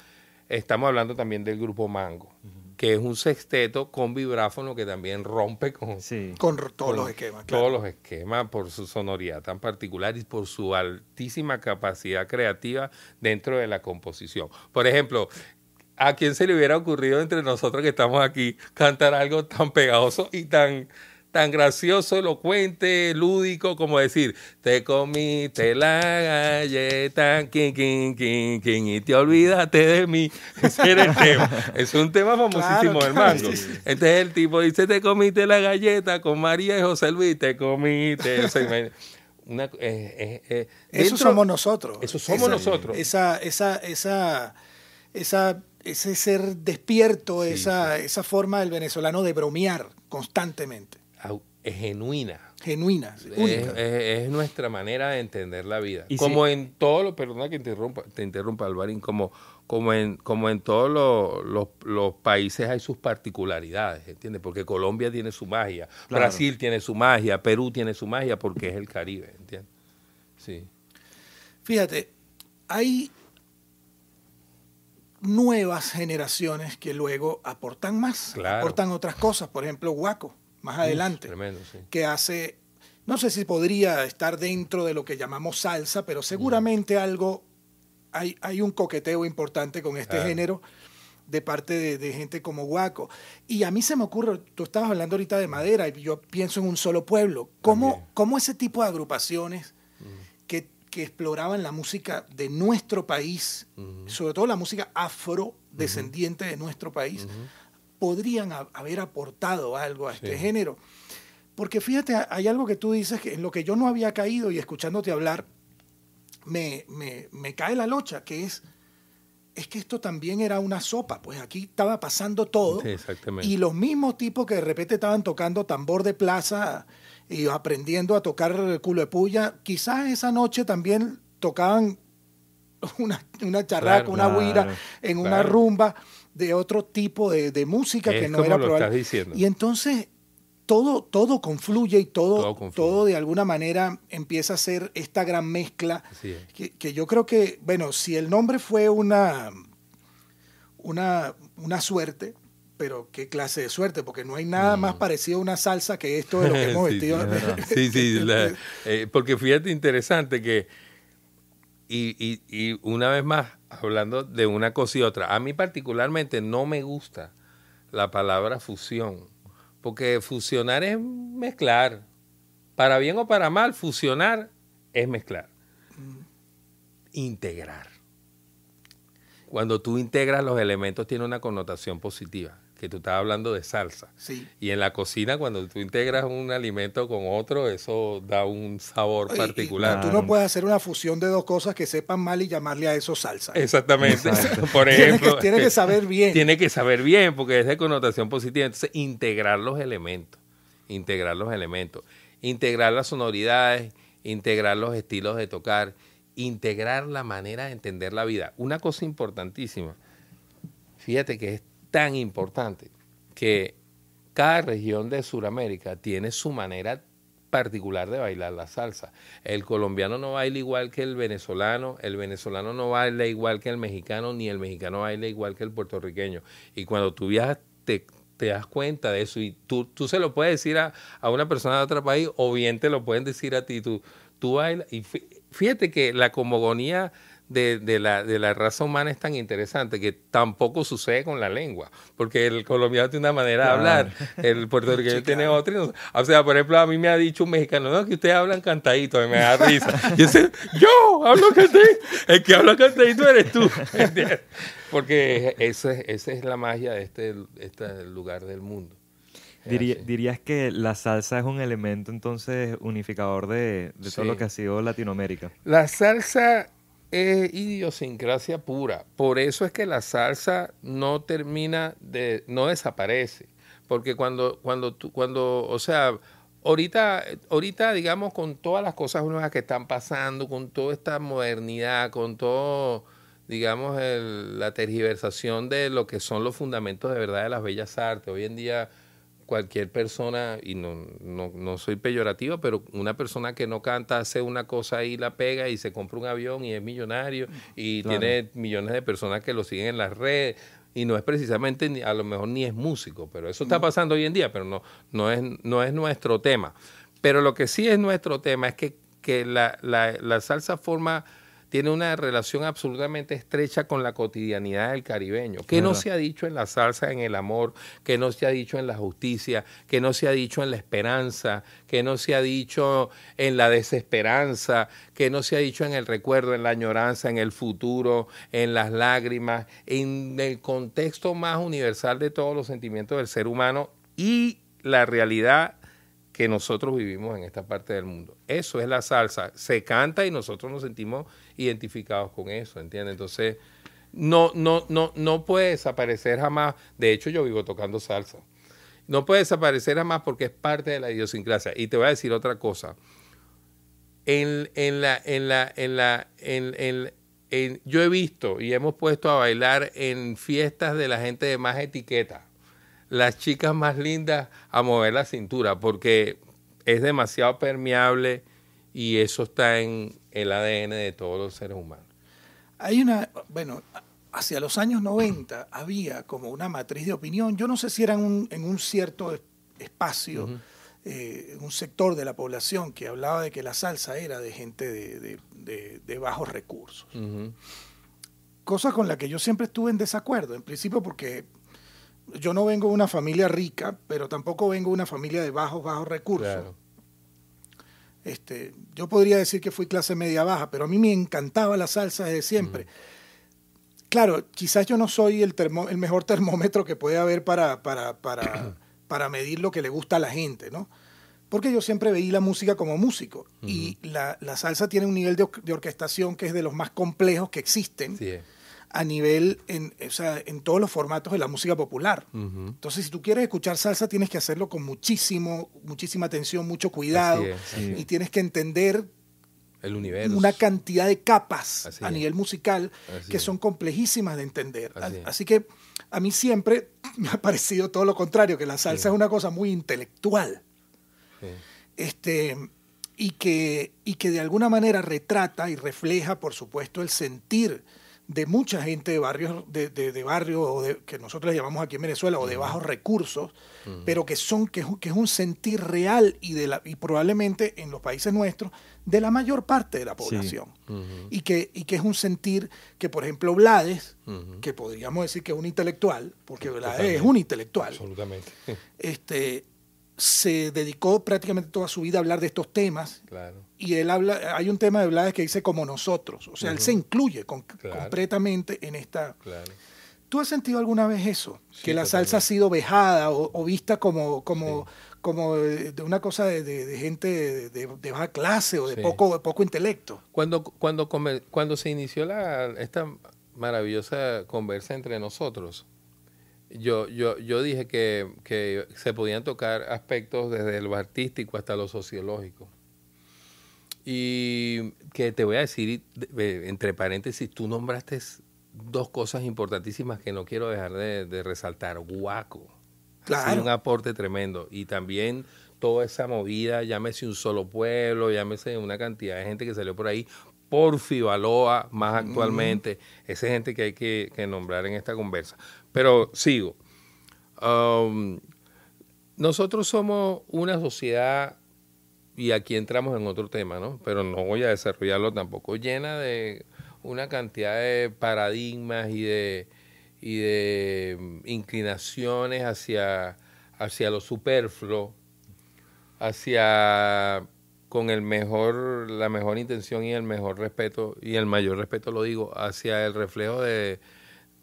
Estamos hablando también del grupo Mango, que es un sexteto con vibráfono que también rompe con, con todos los esquemas. Todos los esquemas por su sonoridad tan particular y por su altísima capacidad creativa dentro de la composición. Por ejemplo, ¿A quién se le hubiera ocurrido entre nosotros que estamos aquí cantar algo tan pegajoso y tan, tan gracioso, elocuente, lúdico, como decir, te comiste la galleta, y te olvidaste de mí. Ese el tema. Es un tema famosísimo hermano. del mango. Entonces el tipo dice, te comiste la galleta con María y José Luis, te comiste. Eh, eh, eh, eso somos nosotros. Eso somos nosotros. Esa, esa, esa, esa ese ser despierto, esa, forma del venezolano de bromear constantemente. Es genuina. Genuina, es, nuestra manera de entender la vida. como en todos los... perdona que interrumpa, te interrumpa, Alvarín, como, como, en, como en todos los países hay sus particularidades, ¿entiendes? Porque Colombia tiene su magia, Brasil tiene su magia, Perú tiene su magia porque es el Caribe, ¿entiendes? Sí. Fíjate, hay nuevas generaciones que luego aportan más, aportan otras cosas, por ejemplo, Guaco, más adelante, que hace, no sé si podría estar dentro de lo que llamamos salsa, pero seguramente algo, hay, hay un coqueteo importante con este género de parte de, gente como Guaco. Y a mí se me ocurre, tú estabas hablando ahorita de madera, y yo pienso en un solo pueblo, ¿cómo, cómo ese tipo de agrupaciones que exploraban la música de nuestro país, sobre todo la música afrodescendiente de nuestro país, podrían haber aportado algo a este género. Porque fíjate, hay algo que tú dices que en lo que yo no había caído y escuchándote hablar, me, me, me cae la locha, que es, es que esto también era una sopa, pues aquí estaba pasando todo. Y los mismos tipos que de repente estaban tocando tambor de plaza y aprendiendo a tocar culo de puya, quizás esa noche también tocaban una, charraca, una huira, en una rumba de otro tipo de, música que no era probable. Y entonces todo, todo confluye y todo, todo, de alguna manera empieza a ser esta gran mezcla que, yo creo que, bueno, si el nombre fue una, una, una suerte, pero qué clase de suerte, porque no hay nada más mm. parecido a una salsa que esto de lo que hemos vestido. Sí, sí, eh, porque fíjate interesante que, y, y, una vez más, hablando de una cosa y otra, a mí particularmente no me gusta la palabra fusión, porque fusionar es mezclar, para bien o para mal, fusionar es mezclar, mm. integrar cuando tú integras los elementos tiene una connotación positiva que tú estabas hablando de salsa. Sí. Y en la cocina, cuando tú integras un alimento con otro, eso da un sabor particular. tú no puedes hacer una fusión de dos cosas que sepan mal y llamarle a eso salsa. Exactamente. Por ejemplo. Tiene que, saber bien. Tiene que saber bien, porque es de connotación positiva. Entonces, integrar los elementos. Integrar los elementos. Integrar las sonoridades, integrar los estilos de tocar, integrar la manera de entender la vida. Una cosa importantísima. Fíjate que es tan importante que cada región de Sudamérica tiene su manera particular de bailar la salsa. El colombiano no baila igual que el venezolano, el venezolano no baila igual que el mexicano, ni el mexicano baila igual que el puertorriqueño. Y cuando tú viajas, te, das cuenta de eso y tú, se lo puedes decir a, una persona de otro país o bien te lo pueden decir a ti. Tú, tú bailas y fíjate que la comogonía de, de, la, de la raza humana es tan interesante que tampoco sucede con la lengua, porque el colombiano tiene una manera de hablar, el puertorriqueño tiene otra. o sea, por ejemplo, a mí me ha dicho un mexicano, no, que ustedes hablan cantadito, me da risa. Yo, hablo cantadito, el que habla cantadito eres tú, Porque esa, esa es la magia de este, este lugar del mundo. dirías que la salsa es un elemento entonces unificador de, de todo lo que ha sido Latinoamérica. La salsa es idiosincrasia pura. Por eso es que la salsa no termina de, no desaparece. Porque cuando, cuando cuando, o sea, ahorita, ahorita, digamos, con todas las cosas nuevas que están pasando, con toda esta modernidad, con todo, digamos, la tergiversación de lo que son los fundamentos de verdad de las bellas artes. Hoy en día cualquier persona, y no, no, no, soy peyorativa, pero una persona que no canta hace una cosa y la pega y se compra un avión y es millonario y tiene millones de personas que lo siguen en las redes y no es precisamente a lo mejor ni es músico, pero eso está pasando hoy en día, pero no, no, es, no es nuestro tema. Pero lo que sí es nuestro tema es que, la, la salsa forma tiene una relación absolutamente estrecha con la cotidianidad del caribeño. Que no se ha dicho en la salsa, en el amor, que no se ha dicho en la justicia, que no se ha dicho en la esperanza, que no se ha dicho en la desesperanza, que no se ha dicho en el recuerdo, en la añoranza, en el futuro, en las lágrimas, en el contexto más universal de todos los sentimientos del ser humano y la realidad que nosotros vivimos en esta parte del mundo. Eso es la salsa. Se canta y nosotros nos sentimos identificados con eso, ¿entiendes? Entonces, no, no, no, no puede desaparecer jamás. De hecho, yo vivo tocando salsa. No puede desaparecer jamás porque es parte de la idiosincrasia. Y te voy a decir otra cosa. En, la, en la, en la, yo he visto y hemos puesto a bailar en fiestas de la gente de más etiqueta las chicas más lindas a mover la cintura, porque es demasiado permeable y eso está en el ADN de todos los seres humanos. Hay una, bueno, hacia los años 90 había como una matriz de opinión, yo no sé si era en un cierto espacio, eh, un sector de la población que hablaba de que la salsa era de gente de, bajos recursos. Cosa con la que yo siempre estuve en desacuerdo, en principio porque yo no vengo de una familia rica, pero tampoco vengo de una familia de bajos, bajos recursos. Este, yo podría decir que fui clase media baja, pero a mí me encantaba la salsa desde siempre. Claro, quizás yo no soy el, el mejor termómetro que puede haber para, para, para, para, medir lo que le gusta a la gente, ¿no? Porque yo siempre veía la música como músico y la, la, salsa tiene un nivel de, orquestación que es de los más complejos que existen a nivel, en, o sea, en todos los formatos de la música popular. Entonces, si tú quieres escuchar salsa, tienes que hacerlo con muchísimo, muchísima atención, mucho cuidado, y tienes que entender el universo. una cantidad de capas a nivel musical que son complejísimas de entender. Así, que a mí siempre me ha parecido todo lo contrario, que la salsa es una cosa muy intelectual. Este, y, que, y que de alguna manera retrata y refleja, por supuesto, el sentir de mucha gente de barrios, de, de, o de, que nosotros llamamos aquí en Venezuela, o de bajos recursos, pero que son, que, es un sentir real y de la, y probablemente en los países nuestros, de la mayor parte de la población. y, que, y que es un sentir que, por ejemplo, Blades, que podríamos decir que es un intelectual, porque Blades es un intelectual. Absolutamente. Este, se dedicó prácticamente toda su vida a hablar de estos temas. Y él habla, hay un tema de Blades que dice como nosotros. O sea, él se incluye completamente en esta. ¿Tú has sentido alguna vez eso? que la salsa ha sido vejada o, vista como, como, como eh, de una cosa de, gente de, baja clase o de, poco, poco intelecto. Cuando, cuando, cuando se inició esta maravillosa conversa entre nosotros, yo, yo, yo dije que, se podían tocar aspectos desde lo artístico hasta lo sociológico. Y que te voy a decir, entre paréntesis, tú nombraste dos cosas importantísimas que no quiero dejar de, resaltar. Guaco. Claro. un aporte tremendo. Y también toda esa movida, llámese un solo pueblo, llámese una cantidad de gente que salió por ahí. por Fibaloa más actualmente, esa gente que hay que, que nombrar en esta conversa. Pero sigo. Um, nosotros somos una sociedad, y aquí entramos en otro tema, ¿no? Pero no voy a desarrollarlo tampoco, llena de una cantidad de paradigmas y de, de mm, inclinaciones hacia, hacia lo superfluo, hacia con el mejor, la mejor intención y el mejor respeto, y el mayor respeto lo digo, hacia el reflejo de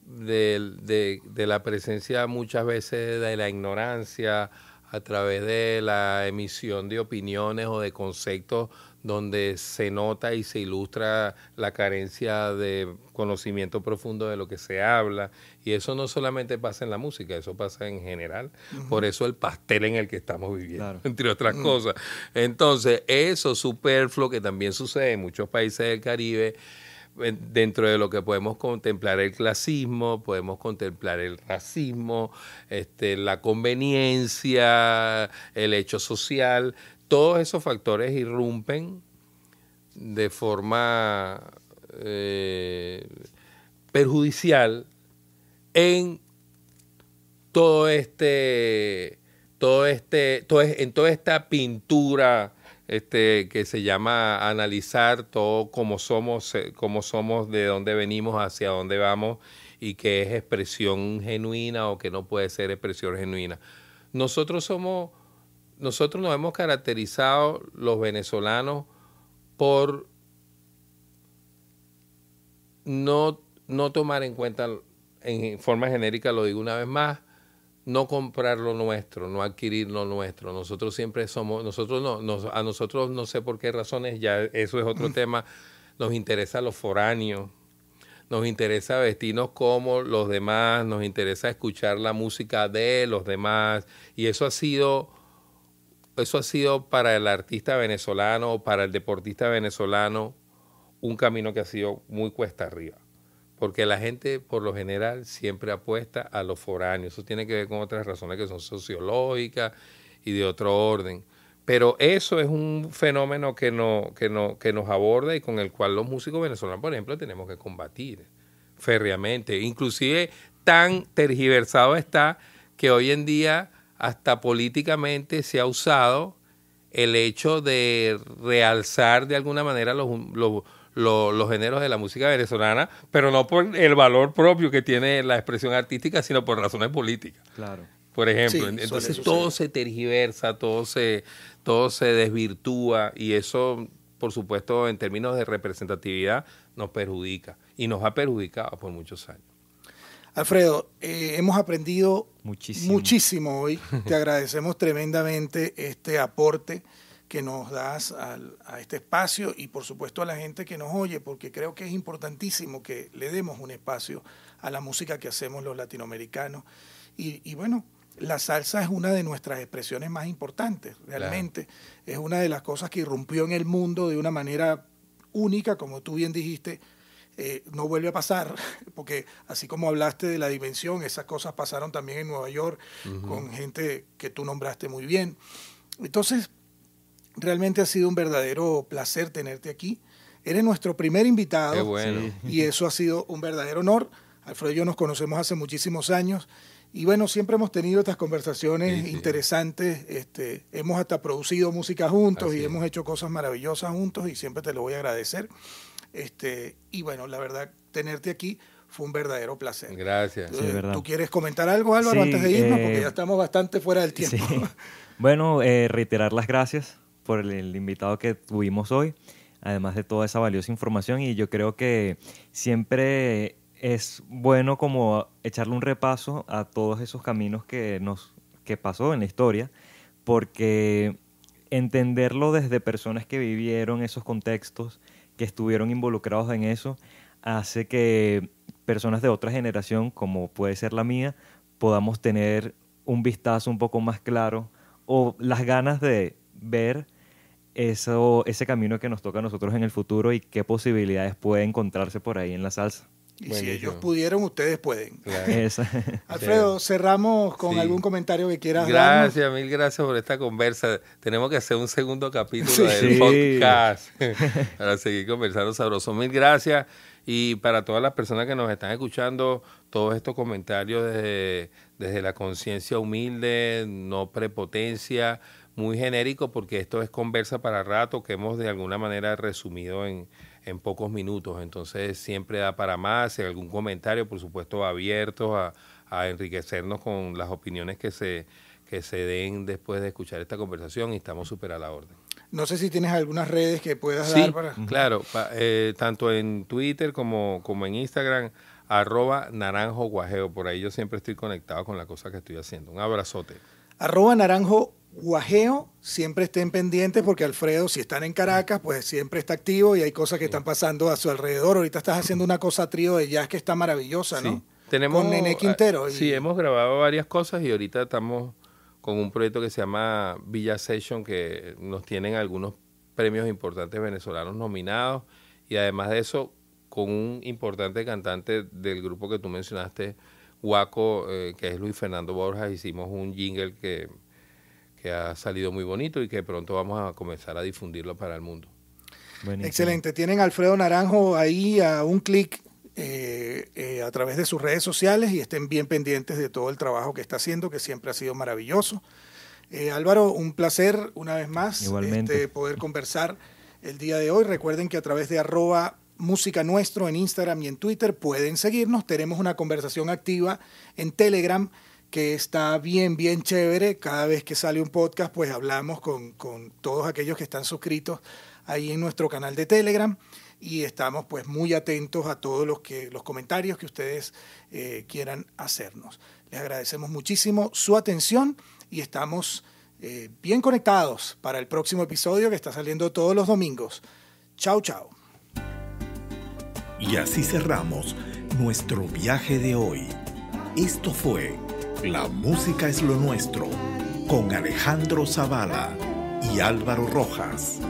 de, de, de, la presencia muchas veces de la ignorancia a través de la emisión de opiniones o de conceptos donde se nota y se ilustra la carencia de conocimiento profundo de lo que se habla. Y eso no solamente pasa en la música, eso pasa en general. Por eso el pastel en el que estamos viviendo, entre otras cosas. Entonces, eso superfluo que también sucede en muchos países del Caribe dentro de lo que podemos contemplar el clasismo, podemos contemplar el racismo, este, la conveniencia, el hecho social, todos esos factores irrumpen de forma eh, perjudicial en todo este, todo este, en toda esta pintura este, que se llama Analizar todo cómo somos, eh, cómo somos, de dónde venimos, hacia dónde vamos y qué es expresión genuina o qué no puede ser expresión genuina. Nosotros somos, nosotros nos hemos caracterizado los venezolanos por no tomar en cuenta, en forma genérica lo digo una vez más, no comprar lo nuestro, no adquirir lo nuestro. Nosotros siempre somos, nosotros no, a nosotros no sé por qué razones, ya eso es otro mm. tema, nos interesa los foráneos, nos interesa vestirnos como los demás, nos interesa escuchar la música de los demás, y eso ha sido, eso ha sido para el artista venezolano, para el deportista venezolano, un camino que ha sido muy cuesta arriba porque la gente por lo general siempre apuesta a los foráneos, Eso tiene que ver con otras razones que son sociológicas y de otro orden. Pero eso es un fenómeno que, no, que, no, que nos aborda y con el cual los músicos venezolanos, por ejemplo, tenemos que combatir férreamente. Inclusive tan tergiversado está que hoy en día hasta políticamente se ha usado el hecho de realzar de alguna manera los los géneros de la música venezolana, pero no por el valor propio que tiene la expresión artística, sino por razones políticas. Claro. Por ejemplo, entonces todo se tergiversa, todo se, todo se desvirtúa y eso, por supuesto, en términos de representatividad, nos perjudica y nos ha perjudicado por muchos años. Alfredo, eh, hemos aprendido muchísimo hoy. Te agradecemos tremendamente este aporte que nos das a este espacio y por supuesto a la gente que nos oye, porque creo que es importantísimo que le demos un espacio a la música que hacemos los latinoamericanos. Y, bueno, la salsa es una de nuestras expresiones más importantes, realmente. Es una de las cosas que irrumpió en el mundo de una manera única, como tú bien dijiste, eh, no vuelve a pasar, porque así como hablaste de la dimensión, esas cosas pasaron también en Nueva York con gente que tú nombraste muy bien. Entonces, Realmente ha sido un verdadero placer tenerte aquí. Eres nuestro primer invitado y eso ha sido un verdadero honor. Alfredo y yo nos conocemos hace muchísimos años y bueno, siempre hemos tenido estas conversaciones interesantes. Este, hemos hasta producido música juntos y hemos hecho cosas maravillosas juntos y siempre te lo voy a agradecer. Este, y bueno, la verdad, tenerte aquí fue un verdadero placer. Gracias. ¿Tú, quieres comentar algo, Álvaro, antes de irnos? Porque ya eh, estamos bastante fuera del tiempo. Bueno, eh, reiterar las gracias por el invitado que tuvimos hoy, además de toda esa valiosa información. Y yo creo que siempre es bueno como echarle un repaso a todos esos caminos que nos que pasó en la historia, porque entenderlo desde personas que vivieron esos contextos, que estuvieron involucrados en eso, hace que personas de otra generación, como puede ser la mía, podamos tener un vistazo un poco más claro o las ganas de ver eso, ese camino que nos toca a nosotros en el futuro y qué posibilidades puede encontrarse por ahí en la salsa. Y si ellos pudieron, ustedes pueden. Alfredo, cerramos con algún comentario que quieras Gracias, mil gracias por esta conversa. Tenemos que hacer un segundo capítulo del podcast para seguir conversando sabroso. Mil gracias. Y para todas las personas que nos están escuchando, todos estos comentarios desde, desde la conciencia humilde, no prepotencia, muy genérico porque esto es conversa para rato que hemos de alguna manera resumido en, en pocos minutos. Entonces siempre da para más, algún comentario, por supuesto, abierto a, enriquecernos con las opiniones que se, que se den después de escuchar esta conversación y estamos súper a la orden. No sé si tienes algunas redes que puedas dar para... Claro, eh, tanto en Twitter como, como en Instagram arroba naranjo guajeo. Por ahí yo siempre estoy conectado con la cosa que estoy haciendo. Un abrazote. Arroba naranjo Guajeo, siempre estén pendientes porque Alfredo, si están en Caracas, pues siempre está activo y hay cosas que están pasando a su alrededor. Ahorita estás haciendo una cosa trío de jazz que está maravillosa, ¿no? Tenemos, con Nene ah, Quintero. Sí, hemos grabado varias cosas y ahorita estamos con un proyecto que se llama Villa Session, que nos tienen algunos premios importantes venezolanos nominados y además de eso, con un importante cantante del grupo que tú mencionaste, Guaco, eh, que es Luis Fernando Borja, hicimos un jingle que que ha salido muy bonito y que pronto vamos a comenzar a difundirlo para el mundo. Excelente. Tienen Alfredo Naranjo ahí a un clic eh, eh, a través de sus redes sociales y estén bien pendientes de todo el trabajo que está haciendo, que siempre ha sido maravilloso. Eh, Álvaro, un placer una vez más este, poder conversar el día de hoy. Recuerden que a través de arroba música nuestro en Instagram y en Twitter pueden seguirnos. Tenemos una conversación activa en Telegram que está bien, bien chévere. Cada vez que sale un podcast, pues hablamos con, todos aquellos que están suscritos ahí en nuestro canal de Telegram y estamos pues muy atentos a todos los, que, los comentarios que ustedes eh, quieran hacernos. Les agradecemos muchísimo su atención y estamos eh, bien conectados para el próximo episodio que está saliendo todos los domingos. Chao, chao. Y así cerramos nuestro viaje de hoy. Esto fue la música es lo nuestro con Alejandro Zavala y Álvaro Rojas.